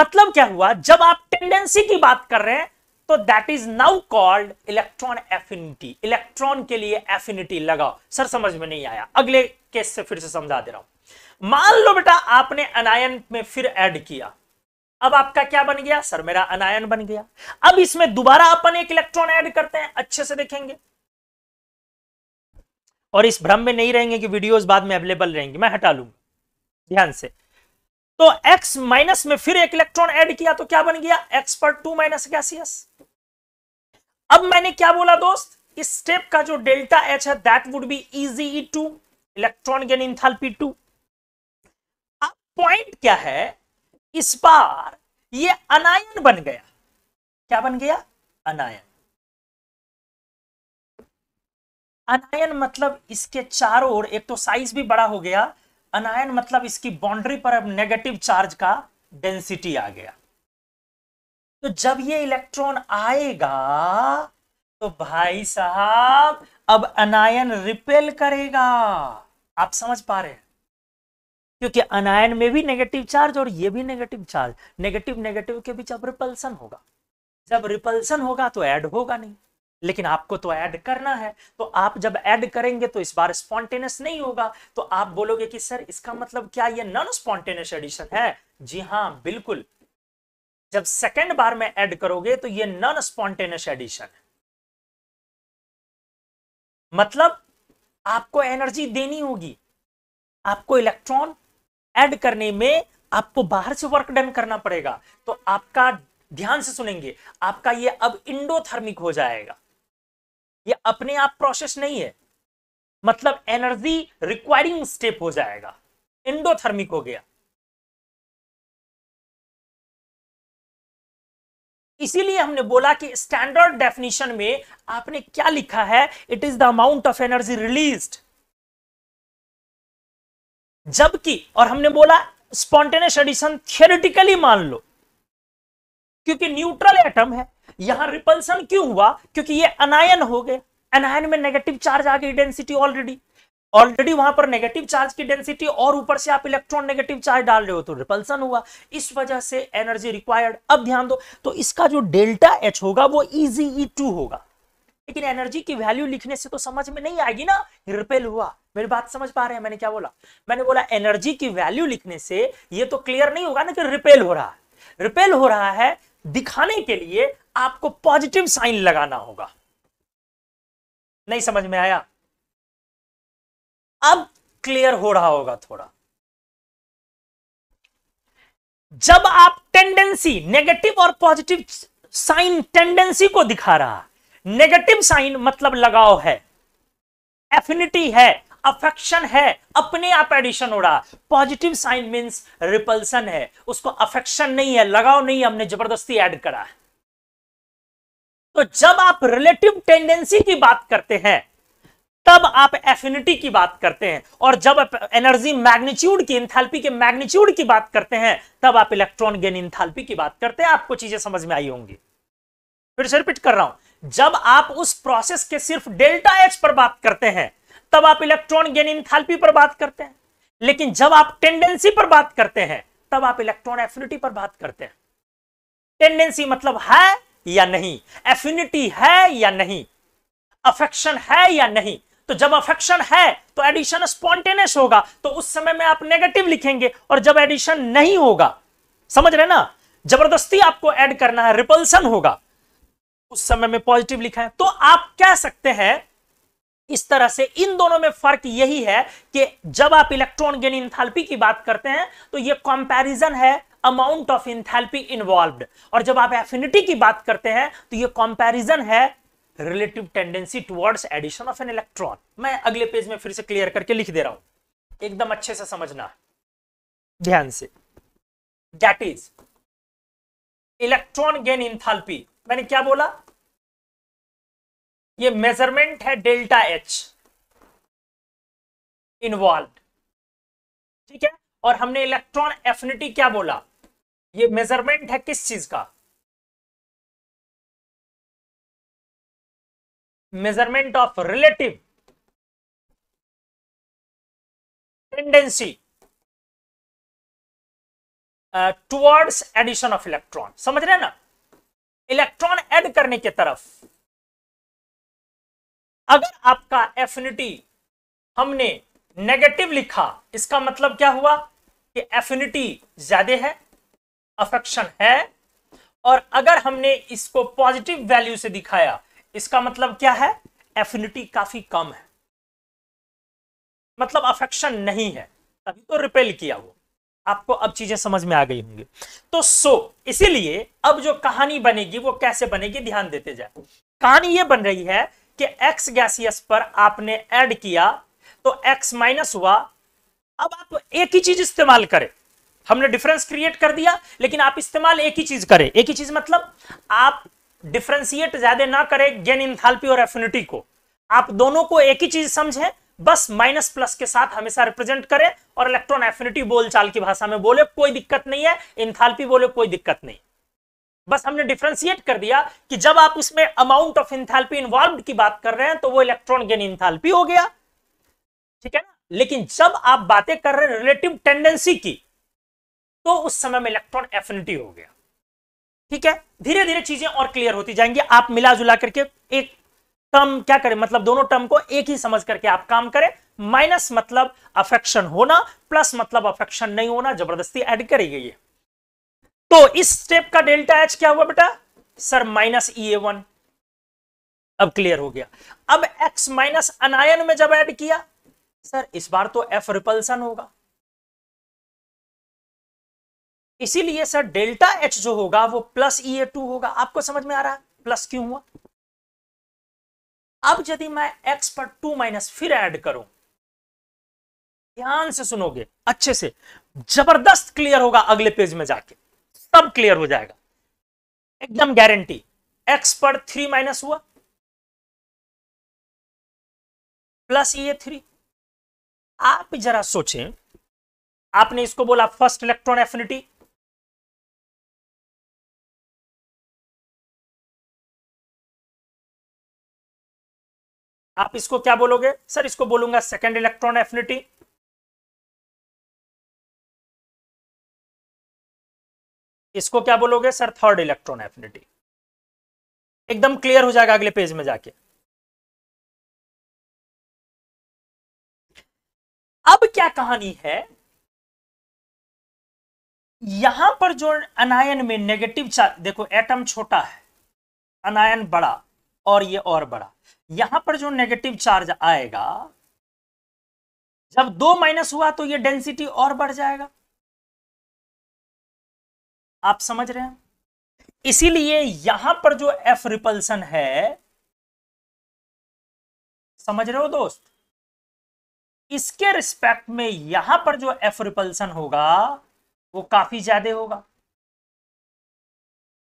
मतलब क्या हुआ जब आप टेंडेंसी की बात कर रहे हैं तो that is now called electron affinity electron के लिए एफिनिटी लगाओ सर समझ में नहीं आया अगले केस से फिर से समझा दे रहा हूं मान लो बेटा आपने अनायन में फिर ऐड किया अब आपका क्या बन गया सर मेरा अनायन बन गया अब इसमें दोबारा अपन एक इलेक्ट्रॉन ऐड करते हैं अच्छे से देखेंगे और इस भ्रम में नहीं रहेंगे कि वीडियोस बाद में अवेलेबल रहेंगे मैं हटा लूंगा ध्यान से तो x माइनस में फिर एक इलेक्ट्रॉन ऐड किया तो क्या बन गया x पर टू माइनस गैसियस अब मैंने क्या बोला दोस्त इस स्टेप का जो डेल्टा एच है that would be EG two electron gain enthalpy two अब पॉइंट क्या है इस बार ये अनायन बन गया क्या बन गया अनायन अनायन मतलब इसके चारों ओर एक तो साइज भी बड़ा हो गया अनायन मतलब इसकी बाउंड्री पर अब नेगेटिव चार्ज का डेंसिटी आ गया तो जब ये इलेक्ट्रॉन आएगा तो भाई साहब अब अनायन रिपेल करेगा आप समझ पा रहे हैं क्योंकि अनायन में भी नेगेटिव चार्ज और ये भी नेगेटिव चार्ज नेगेटिव नेगेटिव के बीच अब रिपल्सन होगा जब रिपल्सन होगा तो ऐड होगा नहीं लेकिन आपको तो ऐड करना है तो आप जब ऐड करेंगे तो इस बार स्पॉन्टेनियस नहीं होगा तो आप बोलोगे कि सर इसका मतलब क्या ये नॉन स्पॉन्टेनियस एडिशन है जी हाँ बिल्कुल जब सेकेंड बार में ऐड करोगे तो ये नॉन स्पॉन्टेनियस एडिशन है मतलब आपको एनर्जी देनी होगी आपको इलेक्ट्रॉन ऐड करने में आपको बाहर से वर्क डन करना पड़ेगा तो आपका ध्यान से सुनेंगे आपका ये अब इंडोथर्मिक हो जाएगा ये अपने आप प्रोसेस नहीं है मतलब एनर्जी रिक्वायरिंग स्टेप हो जाएगा इंडोथर्मिक हो गया इसीलिए हमने बोला कि स्टैंडर्ड डेफिनेशन में आपने क्या लिखा है it is the amount of energy released जबकि और हमने बोला स्पॉन्टेनियस एडिशन थियोरिटिकली मान लो क्योंकि न्यूट्रल एटम है यहां रिपल्सन क्यों हुआ क्योंकि ये अनायन हो गया अनायन में नेगेटिव चार्ज आ गई डेंसिटी ऑलरेडी ऑलरेडी वहां पर नेगेटिव चार्ज की डेंसिटी और ऊपर से आप इलेक्ट्रॉन नेगेटिव चार्ज डाल रहे हो तो रिपल्सन हुआ इस वजह से एनर्जी रिक्वायर्ड अब ध्यान दो तो इसका जो डेल्टा एच होगा वो इजी टू e होगा लेकिन एनर्जी की वैल्यू लिखने से तो समझ में नहीं आएगी ना रिपेल हुआ मेरी बात समझ पा रहे हैं मैंने क्या बोला मैंने बोला एनर्जी की वैल्यू लिखने से ये तो क्लियर नहीं होगा ना कि रिपेल हो रहा है रिपेल हो रहा है दिखाने के लिए आपको पॉजिटिव साइन लगाना होगा नहीं समझ में आया अब क्लियर हो रहा होगा थोड़ा जब आप टेंडेंसी नेगेटिव और पॉजिटिव साइन टेंडेंसी को दिखा रहा नेगेटिव साइन मतलब लगाव है एफिनिटी है अफेक्शन है अपने आप एडिशन हो रहा पॉजिटिव साइन मीन्स रिपल्सन है उसको अफेक्शन नहीं है लगाव नहीं है हमने जबरदस्ती ऐड करा है तो जब आप रिलेटिव टेंडेंसी की बात करते हैं तब आप एफिनिटी की बात करते हैं और जब एनर्जी मैग्नीट्यूड की इंथैल्पी के मैग्नीट्यूड की बात करते हैं तब आप इलेक्ट्रॉन गेन इंथैल्पी की बात करते हैं आपको चीजें समझ में आई होंगी फिर से रिपीट कर रहा हूं जब आप उस प्रोसेस के सिर्फ डेल्टा एच पर बात करते हैं तब आप इलेक्ट्रॉन गेन इंथैल्पी पर बात करते हैं लेकिन जब आप टेंडेंसी पर बात करते हैं तब आप इलेक्ट्रॉन एफिनिटी पर बात करते हैं टेंडेंसी मतलब है या नहीं एफिनिटी है या नहीं अफेक्शन है या नहीं तो जब अफेक्शन है तो एडिशन स्पॉन्टेनियस होगा तो उस समय में आप नेगेटिव लिखेंगे और जब एडिशन नहीं होगा समझ रहे ना जबरदस्ती आपको ऐड करना है रिपल्सन होगा उस समय में पॉजिटिव लिखा है तो आप कह सकते हैं इस तरह से इन दोनों में फर्क यही है कि जब आप इलेक्ट्रॉन गेन इंथैल्पी की बात करते हैं तो ये कंपैरिजन है अमाउंट ऑफ इंथैल्पी इन्वॉल्व और जब आप एफिनिटी की बात करते हैं तो ये कंपैरिजन है relative tendency towards addition of an electron मैं अगले पेज में फिर से क्लियर करके लिख दे रहा हूं एकदम अच्छे से समझना ध्यान से that is electron gain enthalpy मैंने क्या बोला ये मेजरमेंट है डेल्टा एच इन्वॉल्व ठीक है और हमने इलेक्ट्रॉन एफिनिटी क्या बोला ये मेजरमेंट है किस चीज का measurement of relative tendency towards addition of electron समझ रहे हैं ना इलेक्ट्रॉन ऐड करने की तरफ अगर आपका एफिनिटी हमने नेगेटिव लिखा इसका मतलब क्या हुआ कि एफिनिटी ज्यादा है अफेक्शन है और अगर हमने इसको पॉजिटिव वैल्यू से दिखाया इसका मतलब क्या है एफिनिटी काफी कम है मतलब अफेक्शन नहीं है तभी तो रिपेल किया वो आपको अब चीजें समझ में आ गई होंगी तो सो इसीलिए अब जो कहानी बनेगी वो कैसे बनेगी ध्यान देते जाए कहानी ये बन रही है कि एक्स गैसियस पर आपने ऐड किया तो एक्स माइनस हुआ अब आप एक ही चीज इस्तेमाल करें हमने डिफरेंस क्रिएट कर दिया लेकिन आप इस्तेमाल एक ही चीज करें एक ही चीज मतलब आप डिफ्रेंसिएट ज्यादा ना करें गेन इंथाल्पी और एफिनिटी को आप दोनों को एक ही चीज समझें बस माइनस प्लस के साथ हमेशा रिप्रेजेंट करें और इलेक्ट्रॉन एफिनिटी बोलचाल की भाषा में बोले कोई दिक्कत नहीं है इंथाल्पी बोले कोई दिक्कत नहीं बस हमने डिफ्रेंसिएट कर दिया कि जब आप उसमें अमाउंट ऑफ इंथाल्पी इन्वॉल्व की बात कर रहे हैं तो वो इलेक्ट्रॉन गेन इंथाल्पी हो गया ठीक है ना लेकिन जब आप बातें कर रहे हैं रिलेटिव टेंडेंसी की तो उस समय में इलेक्ट्रॉन एफिनिटी हो गया ठीक है धीरे धीरे चीजें और क्लियर होती जाएंगी आप मिला जुला करके एक टर्म क्या करें मतलब दोनों टर्म को एक ही समझ करके आप काम करें माइनस मतलब अफेक्शन होना प्लस मतलब अफेक्शन नहीं होना जबरदस्ती ऐड करी गई है तो इस स्टेप का डेल्टा एच क्या हुआ बेटा sir minus E A one अब क्लियर हो गया अब एक्स माइनस अनायन में जब ऐड किया सर इस बार तो एफ रिपल्सन होगा इसीलिए सर डेल्टा एच जो होगा वो प्लस ई ए टू होगा आपको समझ में आ रहा है प्लस क्यों हुआ अब यदि मैं एक्स पर टू माइनस फिर ऐड करूं ध्यान से सुनोगे अच्छे से जबरदस्त क्लियर होगा अगले पेज में जाके सब क्लियर हो जाएगा एकदम गारंटी एक्स पर थ्री माइनस हुआ प्लस ई ए थ्री आप जरा सोचें आपने इसको बोला फर्स्ट इलेक्ट्रॉन एफिनिटी आप इसको क्या बोलोगे सर इसको बोलूंगा सेकेंड इलेक्ट्रॉन एफिनिटी इसको क्या बोलोगे सर थर्ड इलेक्ट्रॉन एफिनिटी एकदम क्लियर हो जाएगा अगले पेज में जाके अब क्या कहानी है यहां पर जो अनायन में नेगेटिव चार्ज देखो एटम छोटा है अनायन बड़ा और ये और बड़ा यहां पर जो नेगेटिव चार्ज आएगा जब दो माइनस हुआ तो ये डेंसिटी और बढ़ जाएगा आप समझ रहे हैं इसीलिए यहां पर जो एफ रिपल्सन है समझ रहे हो दोस्त इसके रिस्पेक्ट में यहां पर जो एफ रिपल्सन होगा वो काफी ज्यादा होगा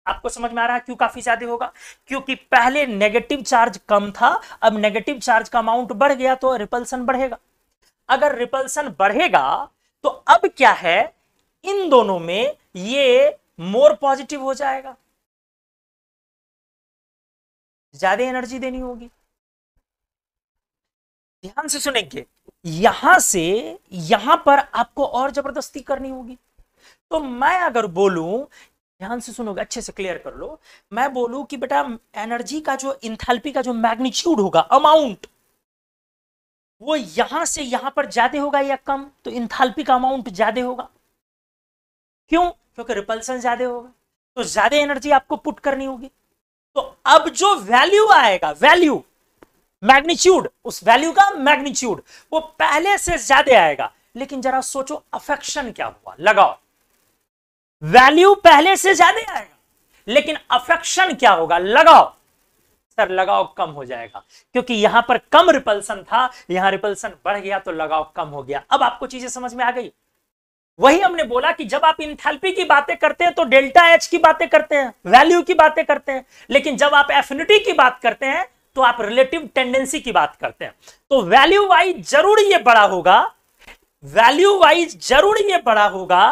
आपको समझ में आ रहा है क्यों काफी ज्यादा होगा क्योंकि पहले नेगेटिव चार्ज कम था अब नेगेटिव चार्ज का अमाउंट बढ़ गया तो रिपल्सन बढ़ेगा अगर रिपल्सन बढ़ेगा तो अब क्या है इन दोनों में ये मोर पॉजिटिव हो जाएगा ज्यादा एनर्जी देनी होगी ध्यान से सुनेंगे यहां से यहां पर आपको और जबरदस्ती करनी होगी तो मैं अगर बोलूं ध्यान से सुनोगे अच्छे से क्लियर कर लो मैं बोलूं कि बेटा एनर्जी का जो इंथेल्पी का जो मैग्नीट्यूड होगा अमाउंट वो यहां से यहां पर ज्यादा होगा या कम तो इंथेल्पी का अमाउंट ज्यादा होगा क्यों क्योंकि रिपल्सन ज्यादा होगा तो ज्यादा एनर्जी आपको पुट करनी होगी तो अब जो वैल्यू आएगा वैल्यू मैग्नीट्यूड उस वैल्यू का मैग्नीट्यूड वो पहले से ज्यादा आएगा लेकिन जरा सोचो अफेक्शन क्या हुआ लगाओ वैल्यू पहले से ज्यादा आएगा लेकिन अफ्रक्शन क्या होगा लगाओ सर लगाव कम हो जाएगा क्योंकि यहां पर कम रिपल्सन था यहां रिपल्सन बढ़ गया तो लगाव कम हो गया अब आपको चीजें समझ में आ गई वही हमने बोला कि जब आप इंथेल्पी की बातें करते हैं तो डेल्टा एच की बातें करते हैं वैल्यू की बातें करते हैं लेकिन जब आप एफिनिटी की बात करते हैं तो आप रिलेटिव टेंडेंसी की बात करते हैं तो वैल्यू वाइज जरूर ये बड़ा होगा वैल्यू वाइज जरूर ये बड़ा होगा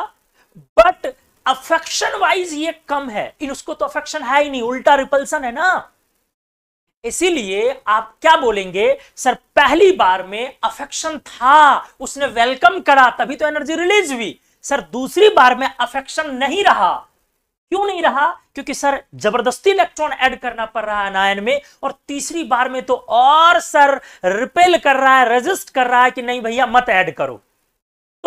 बट अफेक्शन वाइज ये कम है इन उसको तो अफेक्शन है ही नहीं उल्टा रिपल्सन है ना इसीलिए आप क्या बोलेंगे सर पहली बार में अफेक्शन था उसने वेलकम करा तभी तो एनर्जी रिलीज हुई सर दूसरी बार में अफेक्शन नहीं रहा क्यों नहीं रहा क्योंकि सर जबरदस्ती इलेक्ट्रॉन ऐड करना पड़ रहा है नायन में और तीसरी बार में तो और सर रिपेल कर रहा है रेजिस्ट कर रहा है कि नहीं भैया मत ऐड करो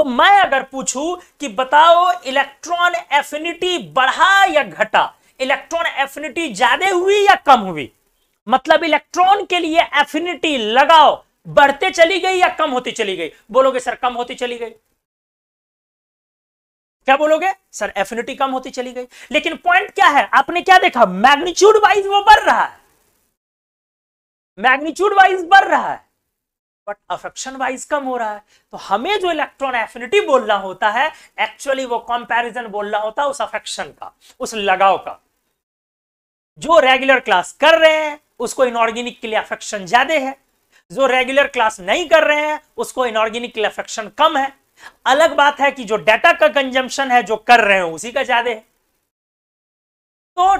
तो मैं अगर पूछूं कि बताओ इलेक्ट्रॉन एफिनिटी बढ़ा या घटा इलेक्ट्रॉन एफिनिटी ज्यादा हुई या कम हुई मतलब इलेक्ट्रॉन के लिए एफिनिटी लगाओ बढ़ते चली गई या कम होती चली गई बोलोगे सर कम होती चली गई क्या बोलोगे सर एफिनिटी कम होती चली गई लेकिन पॉइंट क्या है आपने क्या देखा मैग्नीच्यूड वाइज वो बढ़ रहा है मैग्नीच्यूड वाइज बढ़ रहा है बट अफेक्शन वाइज कम हो रहा है तो हमें जो इलेक्ट्रॉन एफिनिटी बोलना होता है एक्चुअली वो कंपैरिजन बोलना होता है उस अफेक्शन का उस लगाव का जो रेगुलर क्लास कर रहे हैं उसको इनऑर्गेनिक के लिए अफेक्शन ज्यादा है जो रेगुलर क्लास नहीं कर रहे हैं उसको इनऑर्गेनिक के लिए अफेक्शन कम है अलग बात है कि जो डेटा का कंजम्पशन है जो कर रहे हैं उसी का ज्यादा है तो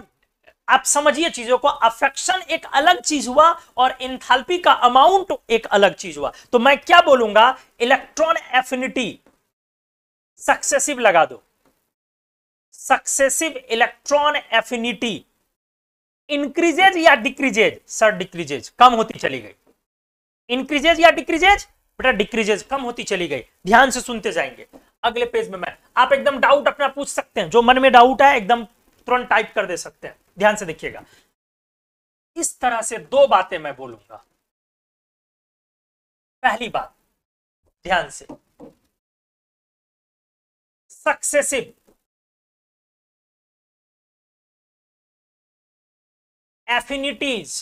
आप समझिए चीजों को अफेक्शन एक अलग चीज हुआ और इंथाल्पी का अमाउंट एक अलग चीज हुआ तो मैं क्या बोलूंगा इलेक्ट्रॉन एफिनिटी सक्सेसिव लगा दो सक्सेसिव इलेक्ट्रॉन एफिनिटी इंक्रीजेज या डिक्रीजेज सर डिक्रीजेज कम होती चली गई इंक्रीजेज या डिक्रीजेज बेटा डिक्रीजेज कम होती चली गई ध्यान से सुनते जाएंगे अगले पेज में मैं आप एकदम डाउट अपना पूछ सकते हैं जो मन में डाउट है एकदम तुरंत टाइप कर दे सकते हैं ध्यान से देखिएगा इस तरह से दो बातें मैं बोलूंगा पहली बात ध्यान से successive affinities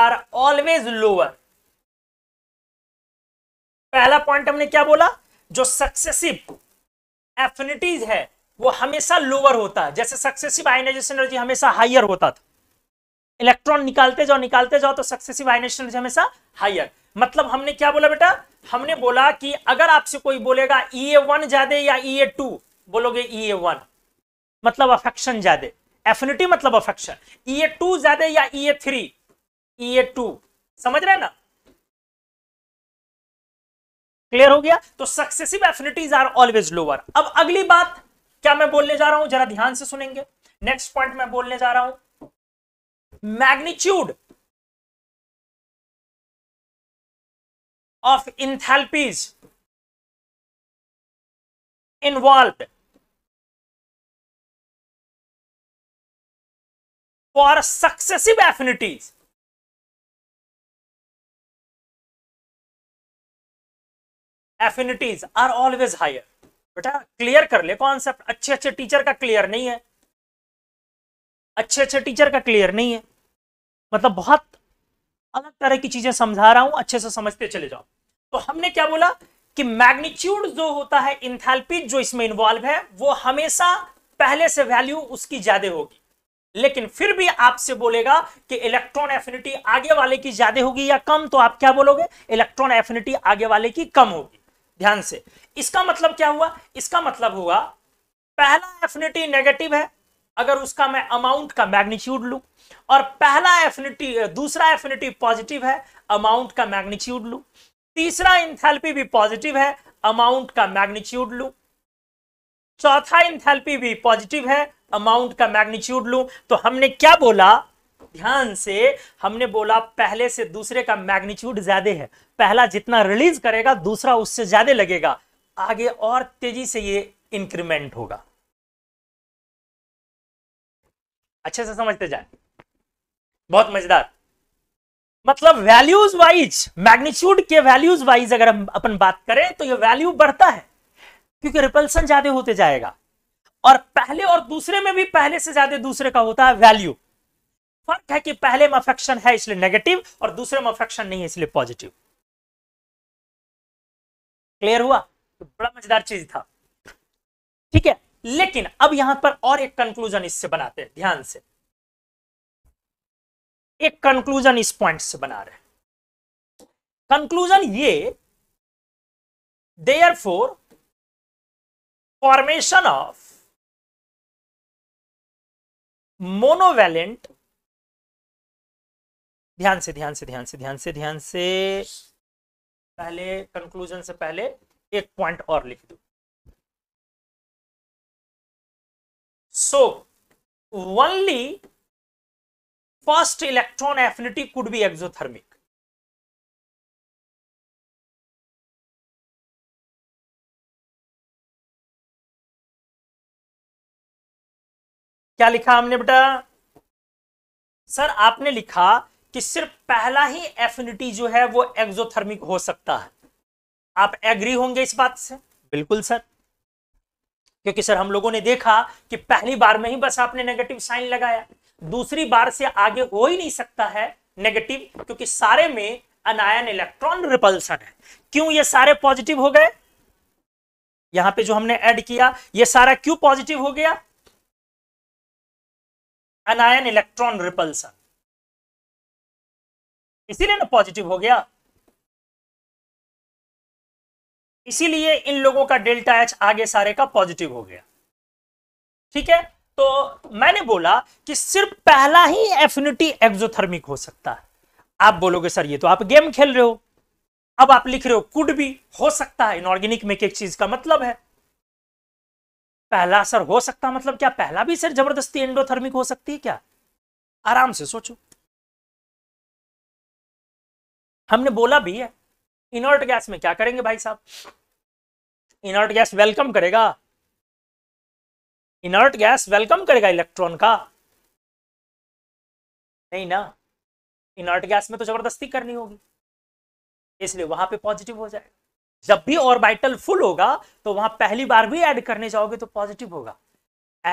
are always lower पहला पॉइंट हमने क्या बोला जो सक्सेसिव एफिनिटीज है वो हमेशा लोअर होता है जैसे सक्सेसिव आइनाइजेशन एनर्जी हमेशा हाइयर होता था इलेक्ट्रॉन निकालते जाओ निकालते जाओ तो सक्सेसिव आइनाइजेशन एनर्जी हमेशा हाइयर मतलब हमने क्या बोला बेटा हमने बोला कि अगर आपसे कोई बोलेगा ई ए वन ज्यादा या ई ए टू बोलोगे ई ए वन मतलब अफेक्शन ज्यादा एफिनिटी मतलब अफेक्शन ई ए टू ज्यादा या ई A three E A to समझ रहे ना क्लियर हो गया तो successive affinities are always lower अब अगली बात क्या मैं बोलने जा रहा हूं जरा ध्यान से सुनेंगे नेक्स्ट पॉइंट मैं बोलने जा रहा हूं magnitude of enthalpies involve for successive affinities affinities are always higher बेटा क्लियर कर ले कॉन्सेप्ट अच्छे अच्छे टीचर का क्लियर नहीं है अच्छे अच्छे टीचर का क्लियर नहीं है मतलब बहुत अलग तरह की चीजें समझा रहा हूं अच्छे से समझते चले जाओ तो हमने क्या बोला कि मैग्नीट्यूड जो होता है इंथैल्पी जो इसमें इन्वॉल्व है वो हमेशा पहले से वैल्यू उसकी ज्यादा होगी लेकिन फिर भी आपसे बोलेगा कि इलेक्ट्रॉन एफिनिटी आगे वाले की ज्यादा होगी या कम तो आप क्या बोलोगे इलेक्ट्रॉन एफिनिटी आगे वाले की कम होगी ध्यान से इसका मतलब क्या हुआ इसका मतलब हुआ पहला एफिनिटी नेगेटिव है अगर उसका मैं अमाउंट का मैग्नीट्यूड लू और पहला एफिनिटी दूसरा एफिनिटी पॉजिटिव है अमाउंट का मैग्नीट्यूड लू तीसरा इंथेल्पी भी पॉजिटिव है अमाउंट का मैग्नीट्यूड लू चौथा इंथेल्पी भी पॉजिटिव है अमाउंट का मैग्नीट्यूड लू तो हमने क्या बोला ध्यान से हमने बोला पहले से दूसरे का मैग्नीट्यूड ज्यादा है पहला जितना रिलीज करेगा दूसरा उससे ज्यादा लगेगा आगे और तेजी से ये इंक्रीमेंट होगा अच्छे से समझते जाए बहुत मजेदार मतलब वैल्यूज वाइज मैग्नीट्यूड के वैल्यूज वाइज अगर हम अपन बात करें तो ये वैल्यू बढ़ता है क्योंकि रिपल्सन ज्यादा होते जाएगा और पहले और दूसरे में भी पहले से ज्यादा दूसरे का होता है वैल्यू फर्क है कि पहले में अफेक्शन है इसलिए नेगेटिव और दूसरे में अफेक्शन नहीं है इसलिए पॉजिटिव क्लियर हुआ तो बड़ा मजेदार चीज था ठीक है लेकिन अब यहां पर और एक कंक्लूजन इससे बनाते हैं ध्यान से एक कंक्लूजन इस पॉइंट से बना रहे कंक्लूजन ये therefore formation of monovalent ध्यान से ध्यान से ध्यान से ध्यान से ध्यान से पहले कंक्लूजन से पहले एक पॉइंट और लिख दू so only first electron affinity could be exothermic क्या लिखा हमने बेटा सर आपने लिखा कि सिर्फ पहला ही एफिनिटी जो है वो एक्सोथर्मिक हो सकता है आप एग्री होंगे इस बात से बिल्कुल सर क्योंकि सर हम लोगों ने देखा कि पहली बार में ही बस आपने नेगेटिव साइन लगाया दूसरी बार से आगे हो ही नहीं सकता है नेगेटिव क्योंकि सारे में अनायन इलेक्ट्रॉन रिपल्सन है क्यों ये सारे पॉजिटिव हो गए यहां पे जो हमने ऐड किया ये सारा क्यों पॉजिटिव हो गया अनायन इलेक्ट्रॉन रिपल्सन इसीलिए ना पॉजिटिव हो गया इसीलिए इन लोगों का डेल्टा एच आगे सारे का पॉजिटिव हो गया ठीक है तो मैंने बोला कि सिर्फ पहला ही एफिनिटी एक्सोथर्मिक हो सकता है आप बोलोगे सर ये तो आप गेम खेल रहे हो अब आप लिख रहे हो कुड भी हो सकता है इनऑर्गेनिक में एक चीज का मतलब है पहला सर हो सकता मतलब क्या पहला भी सर जबरदस्ती एंडोथर्मिक हो सकती है क्या आराम से सोचो हमने बोला भी है इनर्ट गैस में क्या करेंगे भाई साहब इनर्ट गैस वेलकम करेगा इनर्ट गैस वेलकम करेगा इलेक्ट्रॉन का नहीं ना इनर्ट गैस में तो जबरदस्ती करनी होगी इसलिए वहां पे पॉजिटिव हो जाएगा जब भी ऑर्बिटल फुल होगा तो वहां पहली बार भी ऐड करने जाओगे तो पॉजिटिव होगा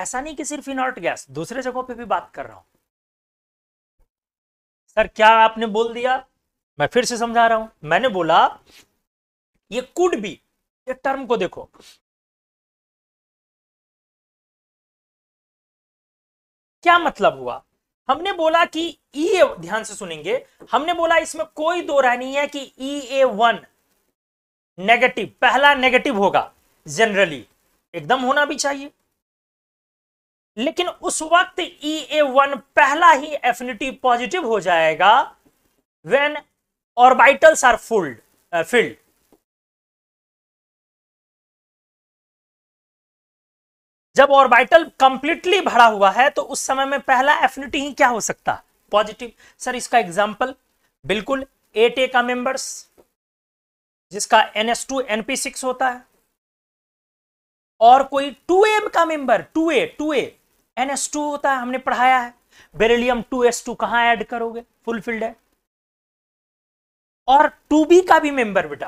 ऐसा नहीं कि सिर्फ इनर्ट गैस दूसरे जगहों पे भी बात कर रहा हूं सर क्या आपने बोल दिया मैं फिर से समझा रहा हूं मैंने बोला ये कुड भी ये टर्म को देखो क्या मतलब हुआ हमने बोला कि ई e ए ध्यान से सुनेंगे हमने बोला इसमें कोई दो राय नहीं है कि ई ए वन नेगेटिव पहला नेगेटिव होगा जनरली एकदम होना भी चाहिए लेकिन उस वक्त ई ए वन पहला ही एफिनिटी पॉजिटिव हो जाएगा when orbitals are filled, uh, filled. जब ऑर्बिटल कंप्लीटली भरा हुआ है तो उस समय में पहला एफिनिटी ही क्या हो सकता पॉजिटिव सर इसका एग्जांपल बिल्कुल एट ए का मेंबर्स जिसका N S two NP six होता है और कोई टू एम का member two A two A N S two होता है हमने पढ़ाया है बेरिलियम टू एस टू कहाँ ऐड करोगे फुलफिल्ड है और टू बी का भी मेंबर बेटा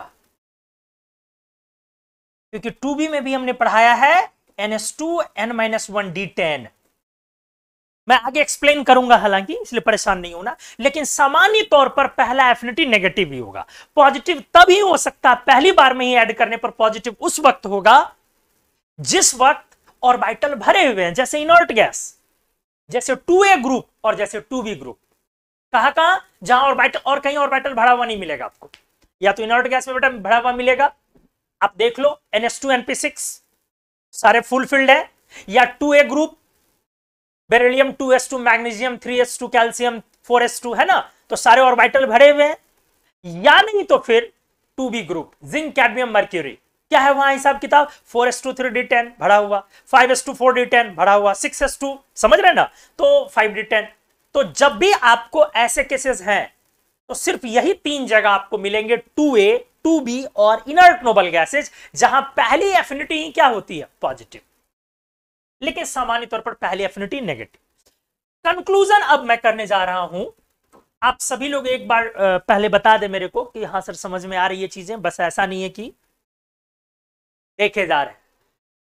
क्योंकि टू बी में भी हमने पढ़ाया है N S two N minus one D ten मैं आगे एक्सप्लेन करूंगा हालांकि इसलिए परेशान नहीं होना लेकिन सामान्य तौर पर पहला एफिनिटी नेगेटिव ही होगा पॉजिटिव तभी हो सकता है पहली बार में ही ऐड करने पर पॉजिटिव उस वक्त होगा जिस वक्त ऑर्बिटल भरे हुए हैं जैसे इनर्ट गैस जैसे टू ए ग्रुप और जैसे टू बी ग्रुप कहा कहा जहां और बैटल और कहीं और बैटल भरा हुआ नहीं मिलेगा आपको या तो इनऑर्ट गैस में बेटा भरा हुआ मिलेगा आप देख लो एन NH2 NP6 सारे फुलफिल्ड है या two A group beryllium two S two magnesium three S two calcium four S two है ना तो सारे ऑर्बिटल भरे हुए हैं या नहीं तो फिर two B group zinc cadmium mercury क्या है वहां हिसाब किताब four S two three D ten भरा हुआ five S two four D ten भरा हुआ सिक्स एस टू समझ रहे ना तो फाइव डी टेन तो जब भी आपको ऐसे केसेस हैं तो सिर्फ यही तीन जगह आपको मिलेंगे टू ए टू बी और इनर्ट नोबल गैसेज जहां पहली एफिनिटी ही क्या होती है पॉजिटिव लेकिन सामान्य तौर पर पहली एफिनिटी नेगेटिव कंक्लूजन अब मैं करने जा रहा हूं आप सभी लोग एक बार पहले बता दे मेरे को कि हाँ सर समझ में आ रही है चीजें बस ऐसा नहीं है कि देखे जा रहे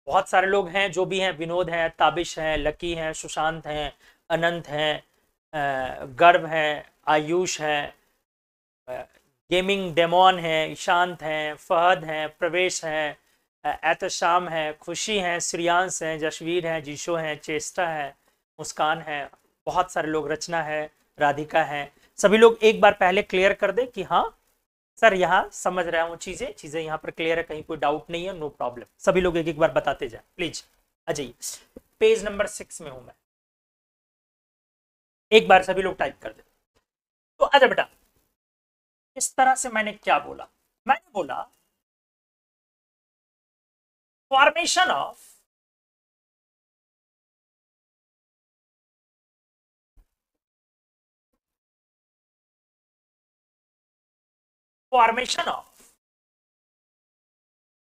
बहुत सारे लोग हैं जो भी हैं विनोद हैं ताबिश हैं लकी हैं सुशांत हैं अनंत हैं गर्व है आयुष है गेमिंग डेमोन है ईशांत हैं फहद हैं प्रवेश हैं एहतशाम है खुशी हैं श्रियांश हैं जशवीर हैं जीशो हैं चेष्टा है मुस्कान है बहुत सारे लोग रचना है राधिका है सभी लोग एक बार पहले क्लियर कर दें कि हाँ सर यहाँ समझ रहा हूँ चीज़ें चीज़ें यहाँ पर क्लियर है कहीं कोई डाउट नहीं है नो प्रॉब्लम सभी लोग एक एक बार बताते जाए प्लीज आ जाइए पेज नंबर सिक्स में हूँ मैं एक बार सभी लोग टाइप कर दे तो अच्छा बेटा इस तरह से मैंने क्या बोला मैंने बोला formation of formation of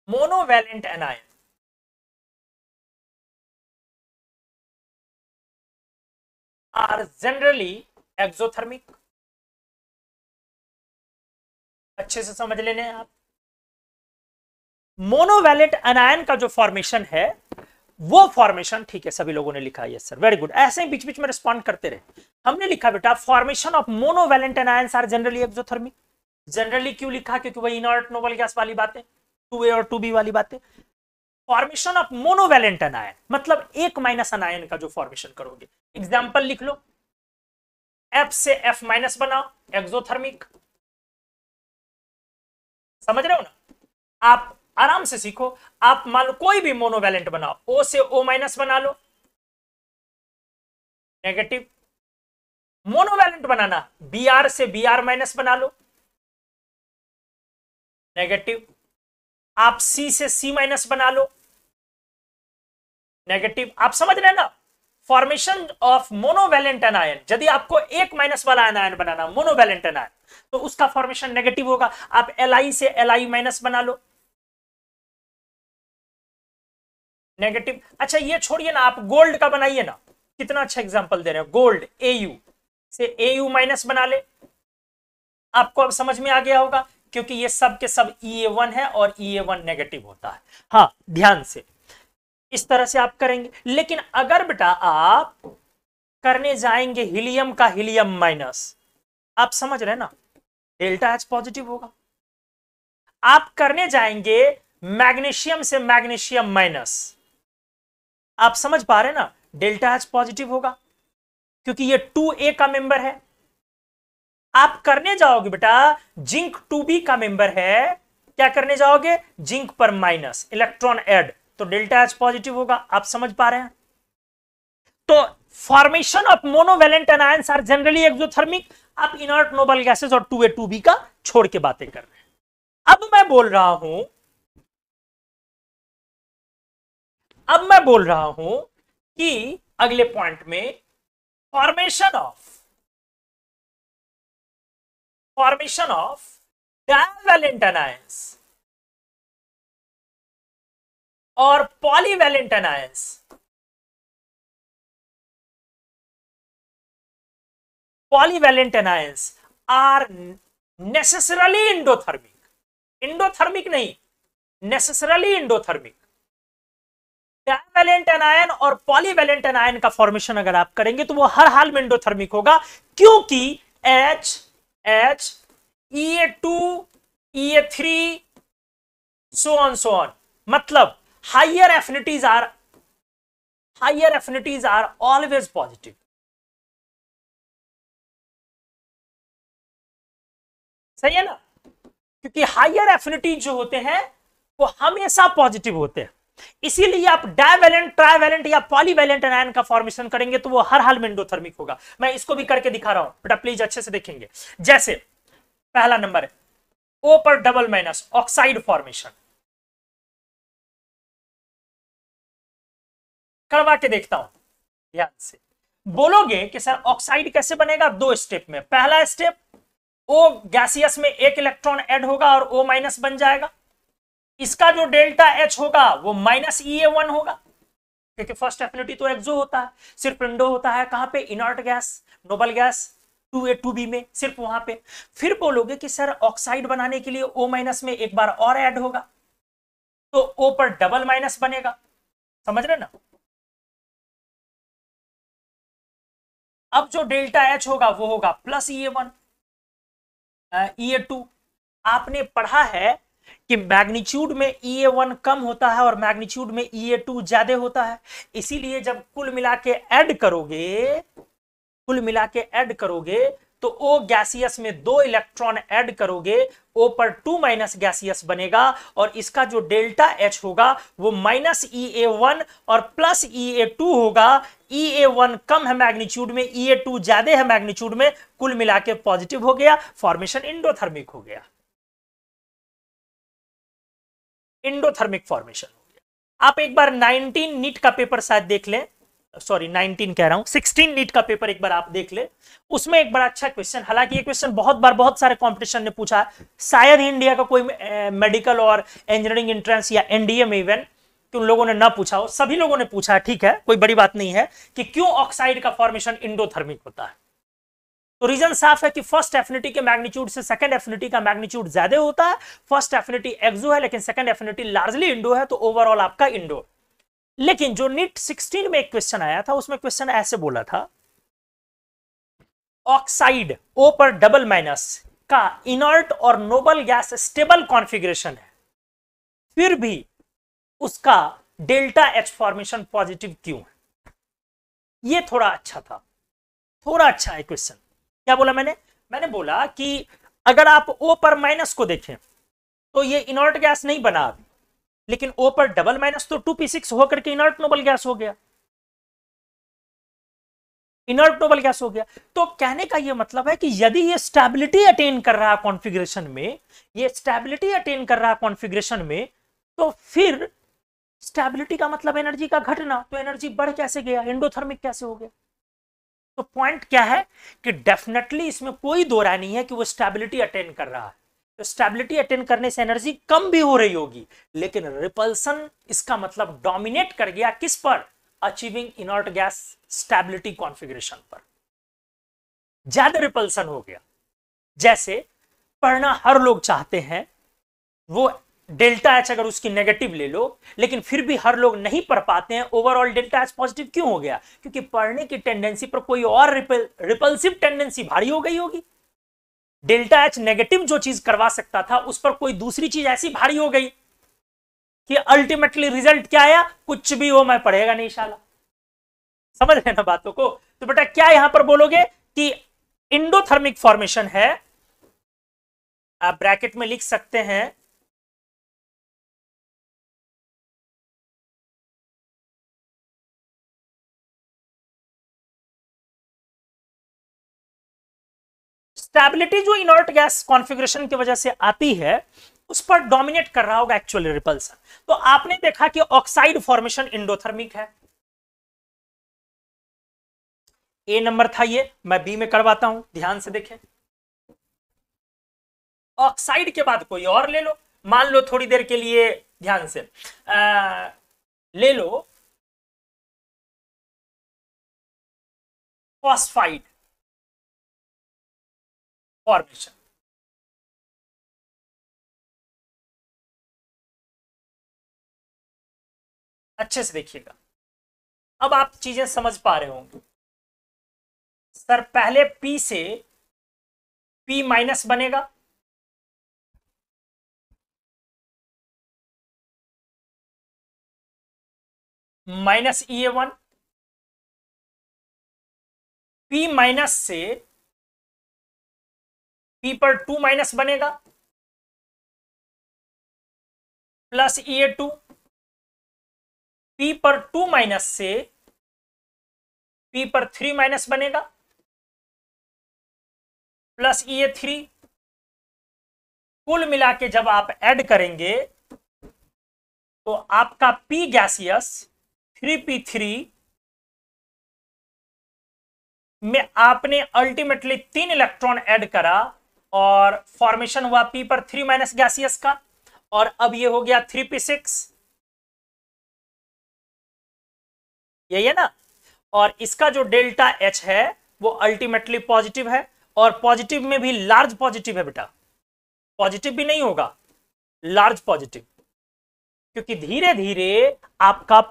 monovalent anion are generally exothermic अच्छे से समझ लेने हैं आप मोनोवैलेट अनायन का जो फॉर्मेशन है वो फॉर्मेशन ठीक है सभी लोगों ने लिखा यस सर वेरी गुड ऐसे ही बीच बीच में रिस्पॉन्ड करते रहे हमने लिखा बेटा formation of monovalent anions are generally exothermic generally क्यों लिखा क्योंकि वही इनऑर्ट नोबल गैस वाली बातें टू ए और टू बी वाली बातें फॉर्मेशन ऑफ मोनोवेलेंट अनायन मतलब एक माइनस अनायन का जो फॉर्मेशन करोगे एग्जाम्पल लिख लो एफ से एफ माइनस बनाओ एक्सोथर्मिक समझ रहे हो ना आप आराम से सीखो आप मान लो कोई भी मोनोवेलेंट बनाओ ओ से ओ माइनस बना लो नेगेटिव मोनोवेलेंट बनाना बी आर से बी आर माइनस बना लो नेगेटिव आप सी से सी माइनस बना लो नेगेटिव आप समझ रहे हैं ना फॉर्मेशन ऑफ मोनोवेलेंट आयन यदि आपको एक माइनस वाला आयन बनाना मोनोवेलेंट एनायन तो उसका फॉर्मेशन नेगेटिव होगा आप एल से एल माइनस बना लो नेगेटिव अच्छा ये छोड़िए ना आप गोल्ड का बनाइए ना कितना अच्छा एग्जाम्पल दे रहे हो गोल्ड ए यू से ए यू माइनस बना ले आपको अब समझ में आ गया होगा क्योंकि ये सब के सब ई ए वन है और ई ए वन नेगेटिव होता है हाँ ध्यान से इस तरह से आप करेंगे लेकिन अगर बेटा आप करने जाएंगे हीलियम का हीलियम माइनस आप समझ रहे ना डेल्टा एच पॉजिटिव होगा आप करने जाएंगे मैग्नीशियम से मैग्नीशियम माइनस आप समझ पा रहे ना डेल्टा एच पॉजिटिव होगा क्योंकि ये टू ए का मेंबर है आप करने जाओगे बेटा जिंक टू बी का मेंबर है क्या करने जाओगे जिंक पर माइनस इलेक्ट्रॉन एड तो डेल्टा एच पॉजिटिव होगा आप समझ पा रहे हैं तो formation of monovalent anions are generally exothermic आप इनर्ट नोबल गैसेस और टू ए टू बी का छोड़ के बातें कर रहे हैं अब मैं बोल रहा हूं अब मैं बोल रहा हूं कि अगले पॉइंट में formation of formation of divalent anions और polyvalent ions polyvalent ions are necessarily endothermic endothermic नहीं नेसेसरली इंडोथर्मिक डायवेलेंट एनायन और पॉलीवेलेंट एनायन का फॉर्मेशन अगर आप करेंगे तो वो हर हाल में इंडोथर्मिक होगा क्योंकि H H E A two E A three so on so on मतलब higher affinities are higher affinities are always positive सही है ना क्योंकि हायर एफिनिटी जो होते हैं वो हमेशा पॉजिटिव होते हैं इसीलिए आप डायवेलेंट ट्राइवेलेंट या पॉलीवेलेंट एनायन का फॉर्मेशन करेंगे तो वो हर हाल में इंडोथर्मिक होगा मैं इसको भी करके दिखा रहा हूं बेटा प्लीज अच्छे से देखेंगे जैसे पहला नंबर है ओ पर डबल माइनस ऑक्साइड फॉर्मेशन करवा के देखता हूं ध्यान से बोलोगे कि सर ऑक्साइड कैसे बनेगा दो स्टेप में पहला स्टेप ओ गैसियस में एक इलेक्ट्रॉन ऐड होगा और ओ माइनस बन जाएगा इसका जो डेल्टा एच होगा वो minus E e A one होगा क्योंकि फर्स्ट एफिनिटी तो एक्सो होता है सिर्फ इंडो होता है कहां पे inert gas noble gas two A two B में सिर्फ वहां पे फिर बोलोगे कि सर ऑक्साइड बनाने के लिए ओ माइनस में एक बार और ऐड होगा तो ओ पर डबल माइनस बनेगा समझ रहे ना अब जो डेल्टा एच होगा वो होगा plus E A one E A two आपने पढ़ा है कि मैग्नीट्यूड में ई ए वन कम होता है और मैग्नीट्यूड में ई ए टू ज्यादा होता है इसीलिए जब कुल मिला के एड करोगे कुल मिला के एड करोगे तो ओ गैसियस में दो इलेक्ट्रॉन ऐड करोगे ओ पर टू माइनस गैसियस बनेगा और इसका जो डेल्टा एच होगा वो minus E e A one और plus E e A two होगा ई e ए वन कम है मैग्नीट्यूड में ई ए टू ज्यादा है मैग्नीट्यूड में कुल मिला के पॉजिटिव हो गया फॉर्मेशन इंडोथर्मिक हो गया इंडोथर्मिक फॉर्मेशन हो गया आप एक बार 19 नीट का पेपर शायद देख लें सॉरी 19 कह रहा हूं 16 नीट का पेपर एक बार आप देख ले उसमें एक बड़ा अच्छा क्वेश्चन हालांकि ये क्वेश्चन बहुत बार बहुत सारे कंपटीशन ने पूछा शायद इंडिया का कोई मेडिकल और इंजीनियरिंग एंट्रेंस या एनडीए में इवन कि उन लोगों ने ना पूछा हो सभी लोगों ने पूछा ठीक है कोई बड़ी बात नहीं है कि क्यों ऑक्साइड का फॉर्मेशन इंडोथर्मिक होता है तो रीजन साफ है कि फर्स्ट एफिनिटी के मैग्नीट्यूड से सेकंड एफिनिटी का मैग्नीट्यूड ज्यादा होता है फर्स्ट एफिनिटी एक्सो है लेकिन सेकंड एफिनिटी लार्जली इंडो है तो ओवरऑल आपका इंडो है लेकिन जो नीट 16 में एक क्वेश्चन आया था उसमें क्वेश्चन ऐसे बोला था ऑक्साइड ओ पर डबल माइनस का इनर्ट और नोबल गैस स्टेबल कॉन्फ़िगरेशन है फिर भी उसका डेल्टा एच फॉर्मेशन पॉजिटिव क्यों है ये थोड़ा अच्छा था थोड़ा अच्छा है क्वेश्चन क्या बोला मैंने मैंने बोला कि अगर आप ओ पर माइनस को देखें तो ये इनर्ट गैस नहीं बना अभी लेकिन ओ पर डबल माइनस तो टू पी सिक्स होकर के इनर्ट नोबल गैस हो गया इनर्ट नोबल गैस हो गया तो कहने का ये मतलब है कि यदि ये स्टेबिलिटी अटेन कर रहा है कॉन्फ़िगरेशन में ये स्टेबिलिटी अटेन कर रहा है कॉन्फ़िगरेशन में तो फिर स्टेबिलिटी का मतलब एनर्जी का घटना तो एनर्जी बढ़ कैसे गया एंडोथर्मिक कैसे हो गया तो पॉइंट क्या है कि डेफिनेटली इसमें कोई दो राय नहीं है कि वो स्टेबिलिटी अटेन कर रहा है तो स्टेबिलिटी अटेन करने से एनर्जी कम भी हो रही होगी लेकिन रिपल्सन इसका मतलब डोमिनेट कर गया किस पर achieving inert gas stability configuration पर ज्यादा रिपल्सन हो गया जैसे पढ़ना हर लोग चाहते हैं वो डेल्टा एच अगर उसकी नेगेटिव ले लो लेकिन फिर भी हर लोग नहीं पढ़ पाते हैं ओवरऑल डेल्टा एच पॉजिटिव क्यों हो गया क्योंकि पढ़ने की टेंडेंसी पर कोई और रिपल रिपल्सिव टेंडेंसी भारी हो गई होगी डेल्टा एच नेगेटिव जो चीज करवा सकता था उस पर कोई दूसरी चीज ऐसी भारी हो गई कि अल्टीमेटली रिजल्ट क्या आया कुछ भी हो मैं पढ़ेगा नहीं शाला समझ रहे ना बातों को तो बेटा क्या यहां पर बोलोगे कि इंडोथर्मिक फॉर्मेशन है आप ब्रैकेट में लिख सकते हैं स्टेबिलिटी जो इनर्ट गैस कॉन्फ़िगरेशन की वजह से आती है उस पर डोमिनेट कर रहा होगा एक्चुअली रिपल्सन तो आपने देखा कि ऑक्साइड फॉर्मेशन इंडोथर्मिक है ए नंबर था ये मैं बी में करवाता हूं ध्यान से देखें ऑक्साइड के बाद कोई और ले लो मान लो थोड़ी देर के लिए ध्यान से आ, ले लो फॉस्फाइड फॉर्मेशन अच्छे से देखिएगा अब आप चीजें समझ पा रहे होंगे सर पहले P से P माइनस बनेगा minus E A one P minus से पी पर टू माइनस बनेगा plus E A two P पर टू माइनस से पी पर थ्री माइनस बनेगा प्लस ई ए थ्री कुल मिला के जब आप ऐड करेंगे तो आपका P gaseous three P three में आपने अल्टीमेटली तीन इलेक्ट्रॉन ऐड करा और फॉर्मेशन हुआ पी पर थ्री माइनस गैसियस का और अब ये हो गया थ्री पी सिक्स यही है ना और इसका जो डेल्टा एच है वो अल्टीमेटली पॉजिटिव है और पॉजिटिव में भी लार्ज पॉजिटिव है बेटा पॉजिटिव भी नहीं होगा लार्ज पॉजिटिव क्योंकि धीरे धीरे आपका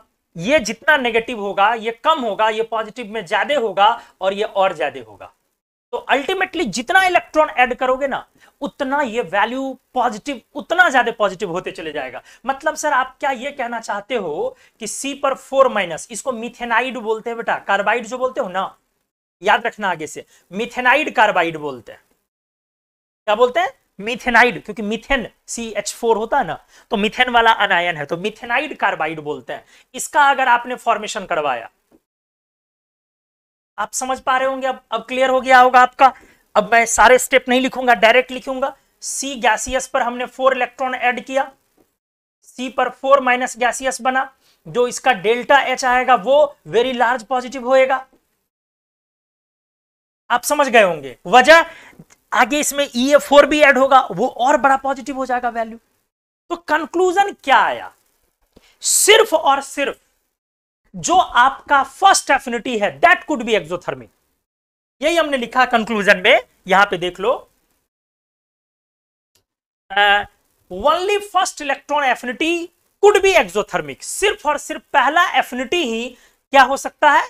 ये जितना नेगेटिव होगा ये कम होगा ये पॉजिटिव में ज्यादा होगा और ये और ज्यादा होगा तो अल्टीमेटली जितना इलेक्ट्रॉन ऐड करोगे ना उतना ये वैल्यू पॉजिटिव उतना ज्यादा पॉजिटिव होते चले जाएगा मतलब सर आप क्या ये कहना चाहते हो कि सी पर फोर माइनस इसको मिथेनाइड बोलते हैं बेटा कार्बाइड जो बोलते हो ना याद रखना आगे से मिथेनाइड कार्बाइड बोलते हैं क्या बोलते हैं मिथेनाइड क्योंकि मिथेन सी एच फोर होता है ना तो मिथेन वाला अनायन है तो मिथेनाइड कार्बाइड बोलते हैं इसका अगर आपने फॉर्मेशन करवाया आप समझ पा रहे होंगे अब अब क्लियर हो गया होगा आपका अब मैं सारे स्टेप नहीं लिखूंगा डायरेक्ट लिखूंगा सी गैसियस पर हमने फोर इलेक्ट्रॉन एड किया सी पर फोर माइनस गैसियस बना जो इसका डेल्टा एच आएगा वो वेरी लार्ज पॉजिटिव होएगा आप समझ गए होंगे वजह आगे इसमें ई ए फोर भी ऐड होगा वो और बड़ा पॉजिटिव हो जाएगा वैल्यू तो कंक्लूजन क्या आया सिर्फ और सिर्फ जो आपका फर्स्ट एफिनिटी है दैट कुड बी एक्सोथर्मिक यही हमने लिखा कंक्लूजन में यहां पे देख लो only first electron affinity could be exothermic सिर्फ और सिर्फ पहला एफिनिटी ही क्या हो सकता है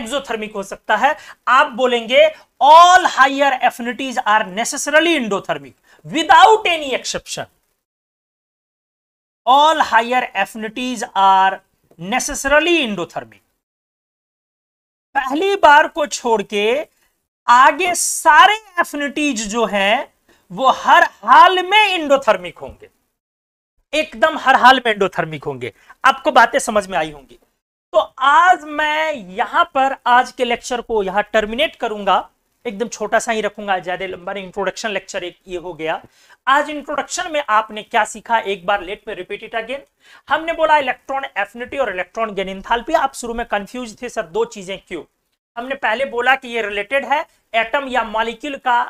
एक्सोथर्मिक हो सकता है आप बोलेंगे all higher affinities are necessarily endothermic without any exception all higher affinities are necessarily endothermic पहली बार को छोड़ के आगे सारे एफिनिटीज जो हैं वो हर हाल में इंडोथर्मिक होंगे एकदम हर हाल में इंडोथर्मिक होंगे आपको बातें समझ में आई होंगी तो आज मैं यहां पर आज के लेक्चर को यहां टर्मिनेट करूंगा एकदम छोटा सा ही रखूंगा ज्यादा लंबा नहीं इंट्रोडक्शन लेक्चर एक ये हो गया आज इंट्रोडक्शन में आपने क्या सीखा एक बार let me repeat it again हमने बोला इलेक्ट्रॉन एफिनिटी और इलेक्ट्रॉन गेन इंथाल्पी आप शुरू में कंफ्यूज थे सर दो चीजें क्यों हमने पहले बोला कि ये रिलेटेड है एटम या मॉलिक्यूल का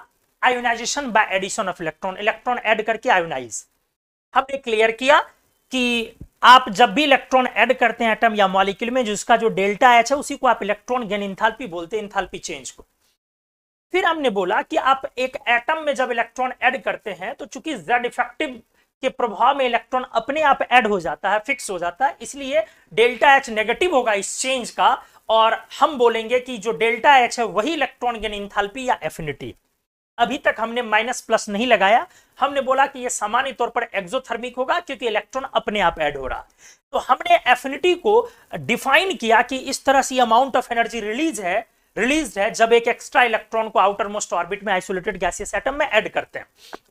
ionization by addition of electron electron add करके आयोनाइज हमने क्लियर किया कि आप जब भी इलेक्ट्रॉन ऐड करते हैं एटम या मॉलिक्यूल में जिसका जो डेल्टा एच है उसी को आप इलेक्ट्रॉन गेन इंथाल्पी बोलते हैं इंथाल्पी चेंज को फिर हमने बोला कि आप एक एटम में जब इलेक्ट्रॉन ऐड करते हैं तो चूंकि जेड इफेक्टिव के प्रभाव में इलेक्ट्रॉन अपने आप ऐड हो जाता है फिक्स हो जाता है इसलिए डेल्टा एच नेगेटिव होगा इस चेंज का और हम बोलेंगे कि जो डेल्टा एच है वही इलेक्ट्रॉन गेन इंथाल्पी या एफिनिटी अभी तक हमने माइनस प्लस नहीं लगाया हमने बोला कि यह सामान्य तौर पर एक्सोथर्मिक होगा क्योंकि इलेक्ट्रॉन अपने आप ऐड हो रहा तो हमने एफिनिटी को डिफाइन किया कि इस तरह से अमाउंट ऑफ एनर्जी रिलीज है रिलीज है जब एक एक्स्ट्रा इलेक्ट्रॉन को आउटर मोस्ट ऑर्बिट में आइसोलेटेड गैसियस एटम में ऐड करते हैं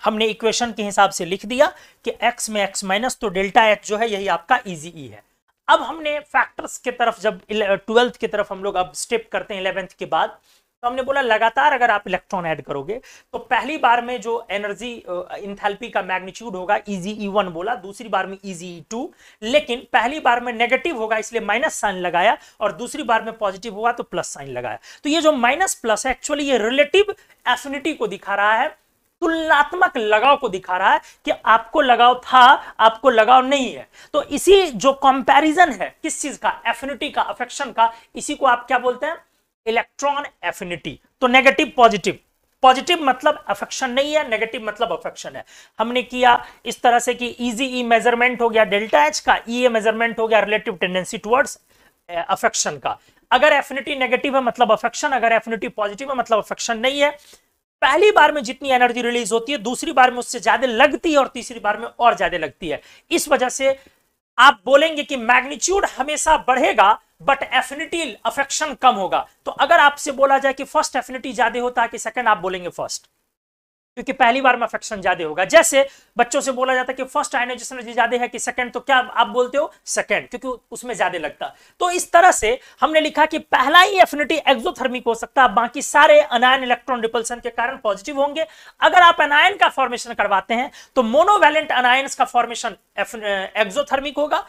हमने इक्वेशन के हिसाब से लिख दिया कि एक्स में एक्स माइनस तो डेल्टा एक्स जो है यही आपका इजी ई e है अब हमने फैक्टर्स की तरफ जब ट्वेल्थ की तरफ हम लोग अब स्टेप करते हैं इलेवेंथ के बाद तो हमने बोला लगातार अगर आप इलेक्ट्रॉन ऐड करोगे तो पहली बार में जो एनर्जी इंथेल्पी का मैग्नीट्यूड होगा इजी ई वन बोला दूसरी बार में इजी ई टू लेकिन पहली बार में नेगेटिव होगा इसलिए माइनस साइन लगाया और दूसरी बार में पॉजिटिव होगा तो प्लस साइन लगाया तो ये जो माइनस प्लस है एक्चुअली ये रिलेटिव एफिनिटी को दिखा रहा है तुलनात्मक लगाव को दिखा रहा है कि आपको लगाव था आपको लगाव नहीं है तो इसी जो कंपैरिजन है किस चीज का एफिनिटी का अफेक्शन का इसी को आप क्या बोलते हैं इलेक्ट्रॉन एफिनिटी तो नेगेटिव पॉजिटिव पॉजिटिव मतलब अफेक्शन नहीं है नेगेटिव मतलब अफेक्शन है हमने किया इस तरह से कि इजी ई मेजरमेंट हो गया डेल्टा एच का ई ए मेजरमेंट हो गया रिलेटिव टेंडेंसी टुवर्ड्स अफेक्शन का अगर एफिनिटी नेगेटिव है मतलब अफेक्शन अगर एफिनिटी पॉजिटिव है मतलब अफेक्शन नहीं है पहली बार में जितनी एनर्जी रिलीज होती है दूसरी बार में उससे ज्यादा लगती है और तीसरी बार में और ज्यादा लगती है इस वजह से आप बोलेंगे कि मैग्नीट्यूड हमेशा बढ़ेगा बट एफिनिटी अफेक्शन कम होगा तो अगर आपसे बोला जाए कि फर्स्ट एफिनिटी ज्यादा होता है कि सेकंड आप बोलेंगे फर्स्ट क्योंकि पहली बार में अफेक्शन ज्यादा होगा जैसे बच्चों से बोला जाता है कि फर्स्ट आयोजन ज्यादा है कि सेकंड तो क्या आप बोलते हो सेकंड क्योंकि उसमें ज्यादा लगता तो इस तरह से हमने लिखा कि पहला ही एफिनिटी एक्सोथर्मिक हो सकता है बाकी सारे अनायन इलेक्ट्रॉन रिपल्सन के कारण पॉजिटिव होंगे अगर आप अनायन का फॉर्मेशन करवाते हैं तो मोनोवेलेंट अनायंस का फॉर्मेशन एक्सोथर्मिक होगा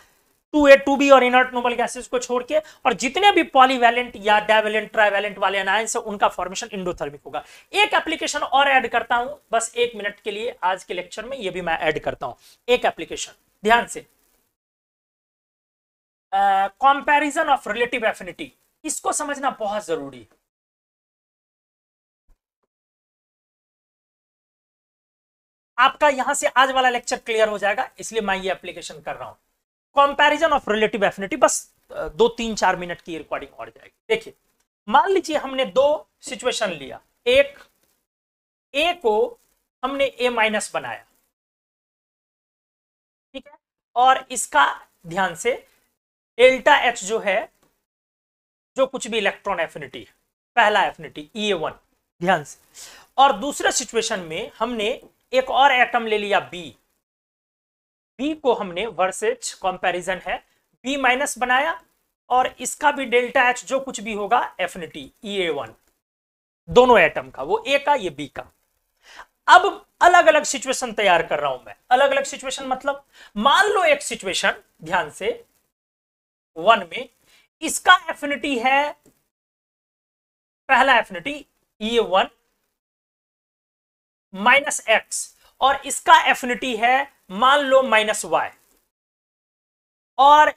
टू ए टू बी और इनर्ट नोबल गैसेज को छोड़ के और जितने भी पॉलीवैलेंट या डायवेलेंट ट्राइवेलेंट वाले अनायंस है उनका फॉर्मेशन इंडोथर्मिक होगा एक एप्लीकेशन और ऐड करता हूं बस एक मिनट के लिए आज के लेक्चर में ये भी मैं ऐड करता हूं एक एप्लीकेशन ध्यान से कंपैरिजन ऑफ रिलेटिव एफिनिटी इसको समझना बहुत जरूरी है आपका यहां से आज वाला लेक्चर क्लियर हो जाएगा इसलिए मैं ये एप्लीकेशन कर रहा हूं कंपैरिजन ऑफ रिलेटिव एफिनिटी बस दो तीन चार मिनट की रिकॉर्डिंग और जाएगी देखिए मान लीजिए हमने दो सिचुएशन लिया एक ए को हमने ए माइनस बनाया ठीक है और इसका ध्यान से एल्टा एच जो है जो कुछ भी इलेक्ट्रॉन एफिनिटी पहला एफिनिटी ई वन ध्यान से और दूसरे सिचुएशन में हमने एक और एटम ले लिया बी बी को हमने वर्सेज कंपैरिजन है बी माइनस बनाया और इसका भी डेल्टा एच जो कुछ भी होगा एफिनिटी ई ए वन दोनों एटम का वो ए का ये बी का अब अलग अलग सिचुएशन तैयार कर रहा हूं मैं अलग अलग सिचुएशन मतलब मान लो एक सिचुएशन ध्यान से वन में इसका एफिनिटी है पहला affinity E one minus X और इसका एफिनिटी है मान लो माइनस वाई और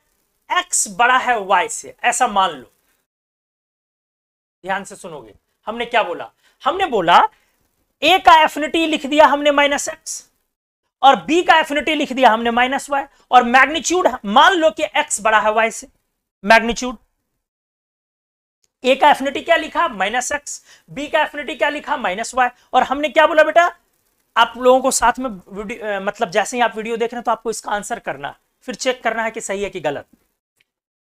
एक्स बड़ा है वाई से ऐसा मान लो ध्यान से सुनोगे हमने क्या बोला हमने बोला ए का एफिनिटी लिख दिया हमने माइनस एक्स और बी का एफिनिटी लिख दिया हमने माइनस वाई और मैग्नीट्यूड मान लो कि एक्स बड़ा है वाई से मैग्नीट्यूड ए का एफिनिटी क्या लिखा माइनस एक्स बी का एफिनिटी क्या लिखा माइनस वाई और हमने क्या बोला बेटा आप लोगों को साथ में मतलब जैसे ही आप वीडियो देख रहे हैं तो आपको इसका आंसर करना फिर चेक करना है कि सही है कि गलत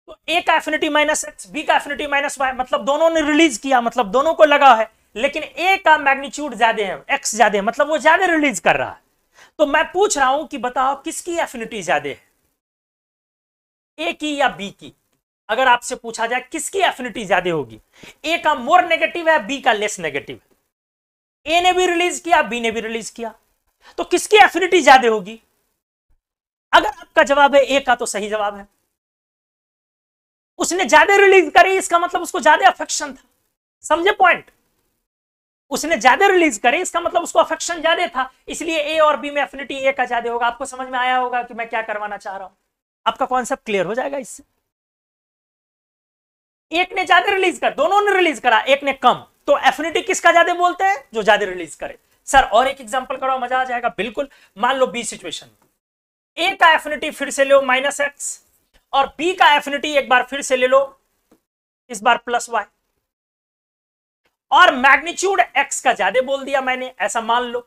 तो ए का एफिनिटी माइनस एक्स बी का एफिनिटी माइनस वाई मतलब दोनों ने रिलीज किया मतलब दोनों को लगा है लेकिन ए का मैग्नीट्यूड ज्यादा है एक्स ज्यादा है मतलब वो ज्यादा रिलीज कर रहा है तो मैं पूछ रहा हूं कि बताओ किसकी एफिनिटी ज्यादा है ए की या बी की अगर आपसे पूछा जाए किसकी एफिनिटी ज्यादा होगी ए का मोर नेगेटिव है बी का लेस नेगेटिव है ए ने भी रिलीज किया बी ने भी रिलीज किया तो किसकी एफिनिटी ज्यादा होगी अगर आपका जवाब है ए का तो सही जवाब है उसने ज्यादा रिलीज करी इसका मतलब उसको ज्यादा अफेक्शन था समझे पॉइंट उसने ज्यादा रिलीज करे इसका मतलब उसको अफेक्शन ज्यादा था इसलिए ए और बी में एफिनिटी ए का ज्यादा होगा आपको समझ में आया होगा कि मैं क्या करवाना चाह रहा हूं आपका कॉन्सेप्ट क्लियर हो जाएगा इससे एक ने ज्यादा रिलीज कर दोनों ने रिलीज करा एक ने कम तो एफिनिटी किसका ज्यादा बोलते हैं जो ज्यादा रिलीज करे सर और एक एग्जाम्पल करो मजा आ जाएगा बिल्कुल मान लो बी सिचुएशन ए का एफिनिटी फिर से लो माइनस एक्स और बी का एफिनिटी एक बार फिर से ले लो इस बार प्लस वाई और मैग्नीट्यूड एक्स का ज्यादा बोल दिया मैंने ऐसा मान लो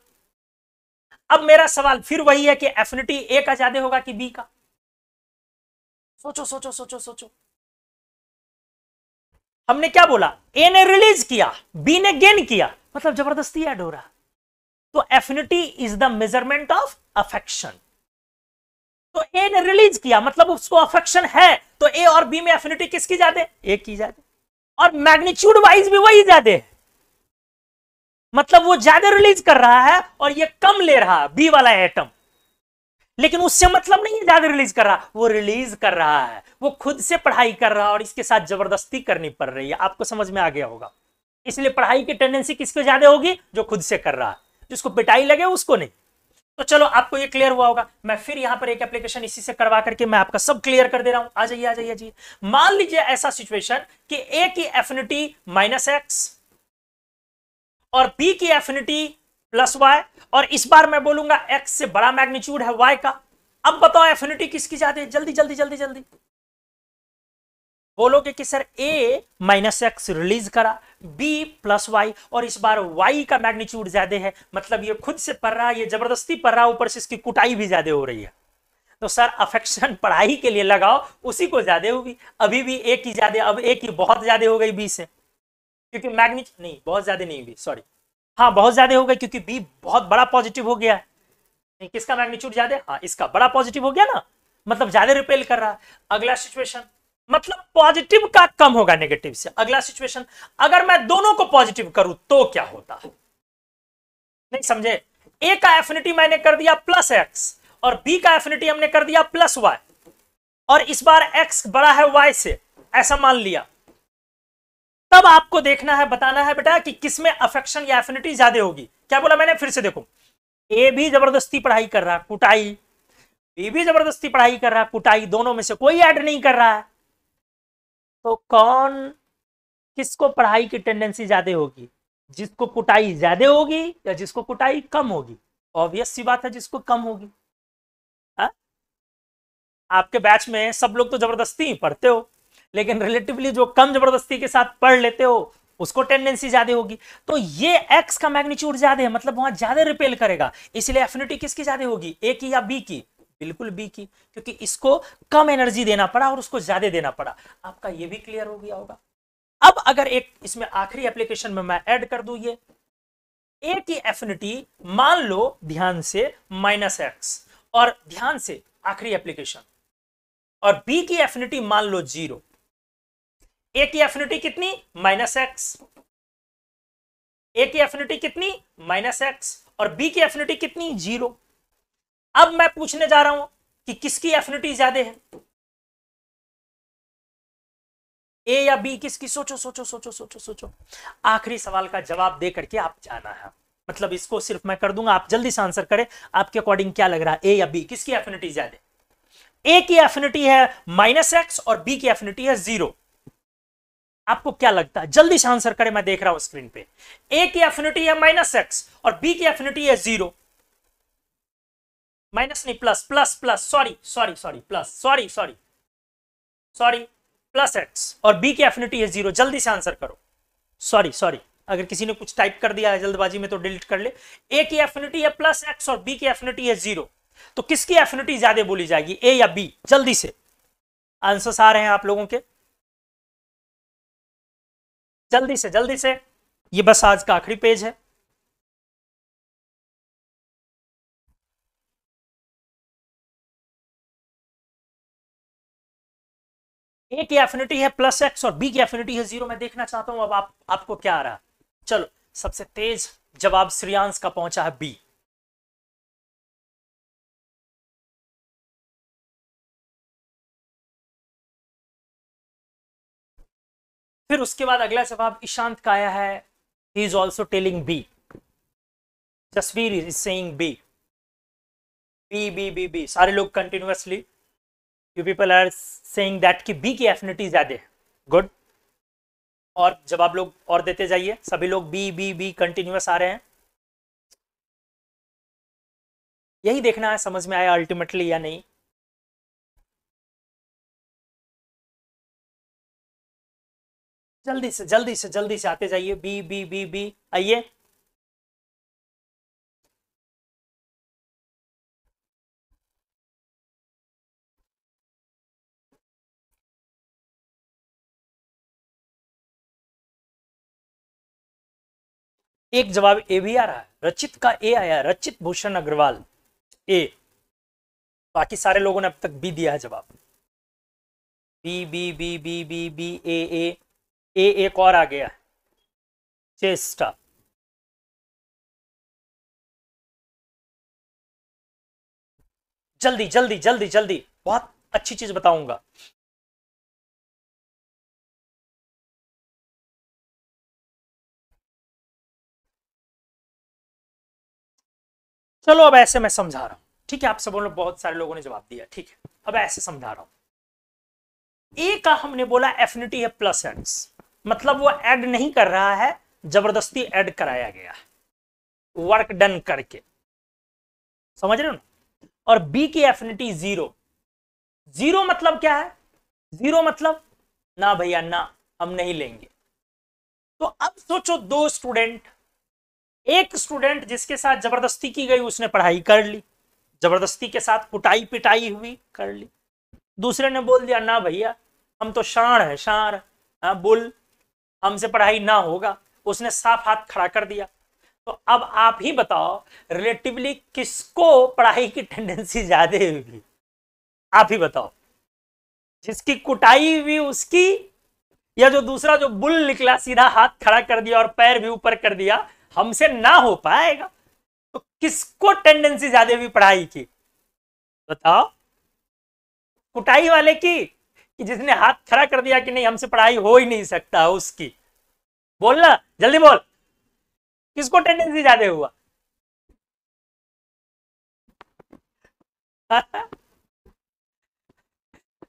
अब मेरा सवाल फिर वही है कि एफिनिटी ए का ज्यादा होगा कि बी का सोचो सोचो सोचो सोचो हमने क्या बोला ए ने रिलीज किया बी ने गेन किया मतलब जबरदस्ती ऐड हो रहा तो affinity is the measurement of affection तो ए ने रिलीज किया मतलब उसको अफेक्शन है तो ए और बी में एफिनिटी किसकी ज्यादा ए की ज्यादा और मैग्नीट्यूड वाइज भी वही ज्यादा है मतलब वो ज्यादा रिलीज कर रहा है और ये कम ले रहा बी वाला एटम लेकिन उससे मतलब नहीं है ज्यादा रिलीज कर रहा वो रिलीज कर रहा है वो खुद से पढ़ाई कर रहा है और इसके साथ जबरदस्ती करनी पड़ रही है आपको समझ में आ गया होगा इसलिए पढ़ाई की टेंडेंसी किसके ज्यादा होगी जो खुद से कर रहा है जिसको पिटाई लगे उसको नहीं तो चलो आपको ये क्लियर हुआ होगा मैं फिर यहां पर एक एप्लीकेशन इसी से करवा करके मैं आपका सब क्लियर कर दे रहा हूं आ जाइए आ जाइए जी मान लीजिए ऐसा सिचुएशन कि ए की एफिनिटी माइनस एक्स और बी की एफिनिटी प्लस वाई और इस बार मैं बोलूंगा एक्स से बड़ा मैग्नीच्यूड है वाई का अब बताओ एफिनिटी किसकी ज्यादा है जल्दी जल्दी जल्दी जल्दी बोलोगे कि sir A minus X release करा बी प्लस वाई और इस बार वाई का मैग्नीच्यूड ज्यादा है मतलब ये खुद से पढ़ रहा है ये जबरदस्ती पढ़ रहा है ऊपर से इसकी कुटाई भी ज्यादा हो रही है तो सर अफेक्शन पढ़ाई के लिए लगाओ उसी को ज्यादा होगी अभी भी ए की ज्यादा अब ए की बहुत ज्यादा हो गई बी से क्योंकि मैग्नीच्यूड नहीं बहुत ज्यादा नहीं हुई सॉरी हाँ बहुत ज्यादा हो गए क्योंकि बी बहुत बड़ा पॉजिटिव हो गया है किसका मैग्नीट्यूड ज्यादा हाँ इसका बड़ा पॉजिटिव हो गया ना मतलब ज्यादा रिपेल कर रहा है अगला सिचुएशन मतलब पॉजिटिव का कम होगा नेगेटिव से अगला सिचुएशन अगर मैं दोनों को पॉजिटिव करूं तो क्या होता है नहीं समझे ए का एफिनिटी मैंने कर दिया प्लस एक्स और बी का एफिनिटी हमने कर दिया प्लस वाई और इस बार एक्स बड़ा है वाई से ऐसा मान लिया तब आपको देखना है बताना है बेटा कि किसमें अफेक्शन या एफिनिटी ज्यादा होगी क्या बोला मैंने फिर से देखो ए भी जबरदस्ती पढ़ाई कर रहा कुटाई बी भी जबरदस्ती पढ़ाई कर रहा कुटाई दोनों में से कोई ऐड नहीं कर रहा है तो कौन किसको पढ़ाई की टेंडेंसी ज्यादा होगी जिसको कुटाई ज्यादा होगी या जिसको कुटाई कम होगी ऑब्वियस सी बात है जिसको कम होगी हाँ? आपके बैच में सब लोग तो जबरदस्ती पढ़ते हो लेकिन रिलेटिवली जो कम जबरदस्ती के साथ पढ़ लेते हो उसको टेंडेंसी ज्यादा होगी तो ये एक्स का मैग्नीट्यूड ज्यादा है मतलब वहां ज्यादा रिपेल करेगा इसलिए एफिनिटी किसकी ज्यादा होगी ए की या बी की बिल्कुल बी की क्योंकि इसको कम एनर्जी देना पड़ा और उसको ज्यादा देना पड़ा आपका ये भी क्लियर हो गया होगा अब अगर एक इसमें आखिरी एप्लीकेशन में मैं ऐड कर दू ये ए की एफिनिटी मान लो ध्यान से माइनस एक्स और ध्यान से आखिरी एप्लीकेशन और बी की एफिनिटी मान लो जीरो ए की एफिनिटी कितनी माइनस एक्स ए की एफिनिटी कितनी माइनस एक्स और बी की एफिनिटी कितनी जीरो अब मैं पूछने जा रहा हूं कि किसकी एफिनिटी ज्यादा है ए या बी किसकी सोचो सोचो सोचो सोचो सोचो आखिरी सवाल का जवाब दे करके आप जाना है मतलब इसको सिर्फ मैं कर दूंगा आप जल्दी से आंसर करें आपके अकॉर्डिंग क्या लग रहा है ए या बी किसकी एफिनिटी ज्यादा ए की एफिनिटी है माइनस एक्स और बी की एफिनिटी है जीरो आपको क्या लगता है जल्दी से आंसर करें मैं देख रहा हूं स्क्रीन पे ए की एफिनिटी है माइनस एक्स और बी की एफिनिटी है जीरो माइनस नहीं plus plus plus sorry sorry sorry plus sorry sorry sorry plus X और बी की एफिनिटी है जीरो जल्दी से आंसर करो सॉरी सॉरी अगर किसी ने कुछ टाइप कर दिया है जल्दबाजी में तो डिलीट कर ले ए की एफिनिटी है प्लस एक्स और बी की एफिनिटी है जीरो तो किसकी एफिनिटी ज्यादा बोली जाएगी ए या बी जल्दी से आंसर्स आ रहे हैं आप लोगों के जल्दी से जल्दी से ये बस आज का आखिरी पेज है ए की एफिनिटी है प्लस एक्स और बी की एफिनिटी है जीरो मैं देखना चाहता हूं अब आप आपको क्या आ रहा चलो सबसे तेज जवाब श्रियांश का पहुंचा है बी फिर उसके बाद अगला जवाब ईशांत आया है he is also telling B Jasvir is saying B B B B B सारे लोग continuously you people are saying that कि बी की एफिनिटी ज्यादा है गुड और जब आप लोग और देते जाइए सभी लोग बी बी बी कंटिन्यूस आ रहे हैं यही देखना है समझ में आया अल्टीमेटली या नहीं जल्दी से जल्दी से जल्दी से आते जाइए बी बी बी बी आइए एक जवाब ए भी आ रहा है रचित का ए आया रचित भूषण अग्रवाल ए बाकी सारे लोगों ने अब तक बी दिया है जवाब B B B B B B A A A एक और आ गया चेस्टा जल्दी जल्दी जल्दी जल्दी बहुत अच्छी चीज बताऊंगा चलो अब ऐसे मैं समझा रहा हूं ठीक है आप सब लोग बहुत सारे लोगों ने जवाब दिया ठीक है अब ऐसे समझा रहा हूं ए का हमने बोला एफिनिटी है प्लस एक्स मतलब वो ऐड नहीं कर रहा है जबरदस्ती ऐड कराया गया है वर्क डन करके समझ रहे हो ना और बी की एफिनिटी जीरो जीरो मतलब क्या है जीरो मतलब ना भैया ना हम नहीं लेंगे तो अब सोचो दो स्टूडेंट एक स्टूडेंट जिसके साथ जबरदस्ती की गई उसने पढ़ाई कर ली जबरदस्ती के साथ कुटाई पिटाई हुई कर ली दूसरे ने बोल दिया ना भैया हम तो शाण है शाण हाँ हमसे पढ़ाई ना होगा उसने साफ हाथ खड़ा कर दिया तो अब आप ही बताओ रिलेटिवली किसको पढ़ाई की टेंडेंसी ज्यादा होगी आप ही बताओ जिसकी कुटाई हुई उसकी या जो दूसरा जो बुल निकला सीधा हाथ खड़ा कर दिया और पैर भी ऊपर कर दिया हमसे ना हो पाएगा तो किसको टेंडेंसी ज्यादा हुई पढ़ाई की बताओ कुटाई वाले की कि जिसने हाथ खड़ा कर दिया कि नहीं हमसे पढ़ाई हो ही नहीं सकता उसकी बोलना जल्दी बोल किसको टेंडेंसी ज्यादा हुआ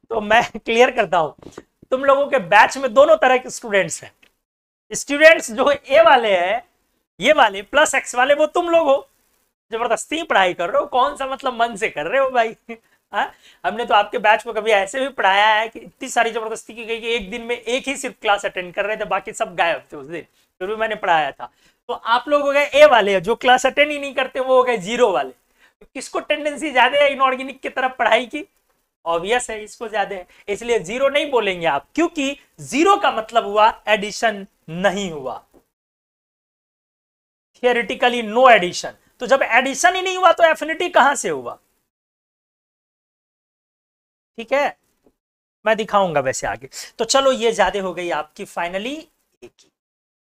तो मैं क्लियर करता हूं तुम लोगों के बैच में दोनों तरह के स्टूडेंट्स हैं स्टूडेंट्स जो ए वाले हैं ये वाले प्लस एक्स वाले वो तुम लोग हो जबरदस्ती पढ़ाई कर रहे हो कौन सा मतलब मन से कर रहे हो भाई हाँ हमने तो आपके बैच को कभी ऐसे भी पढ़ाया है कि इतनी सारी जबरदस्ती की गई कि एक दिन में एक ही सिर्फ क्लास अटेंड कर रहे थे बाकी सब गायब थे उस दिन फिर भी मैंने पढ़ाया था तो आप लोग हो गए ए वाले जो क्लास अटेंड ही नहीं करते वो हो गए जीरो वाले तो किसको टेंडेंसी ज्यादा है इनऑर्गेनिक की तरफ पढ़ाई की ऑब्वियस है इसको ज्यादा है इसलिए जीरो नहीं बोलेंगे आप क्योंकि जीरो का मतलब हुआ एडिशन नहीं हुआ थियोरिटिकली नो एडिशन तो जब एडिशन ही नहीं हुआ तो एफिनिटी कहां से हुआ ठीक है मैं दिखाऊंगा वैसे आगे तो चलो ये ज्यादा हो गई आपकी फाइनली एक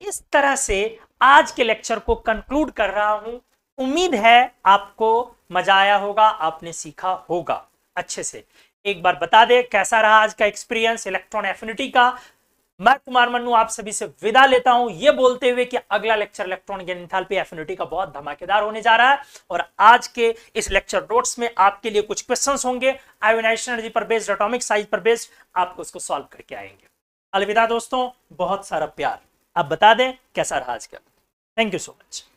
इस तरह से आज के लेक्चर को कंक्लूड कर रहा हूं उम्मीद है आपको मजा आया होगा आपने सीखा होगा अच्छे से एक बार बता दे कैसा रहा आज का एक्सपीरियंस इलेक्ट्रॉन एफिनिटी का मैं कुमार मन्नू आप सभी से विदा लेता हूं यह बोलते हुए कि अगला लेक्चर इलेक्ट्रॉनिक एंथैल्पी एफिनिटी का बहुत धमाकेदार होने जा रहा है और आज के इस लेक्चर नोट्स में आपके लिए कुछ क्वेश्चंस होंगे आयोनाइजेशन एनर्जी पर बेस्ड एटॉमिक साइज पर बेस्ड आपको उसको सॉल्व करके आएंगे अलविदा दोस्तों बहुत सारा प्यार आप बता दें कैसा रहा आज का थैंक यू सो मच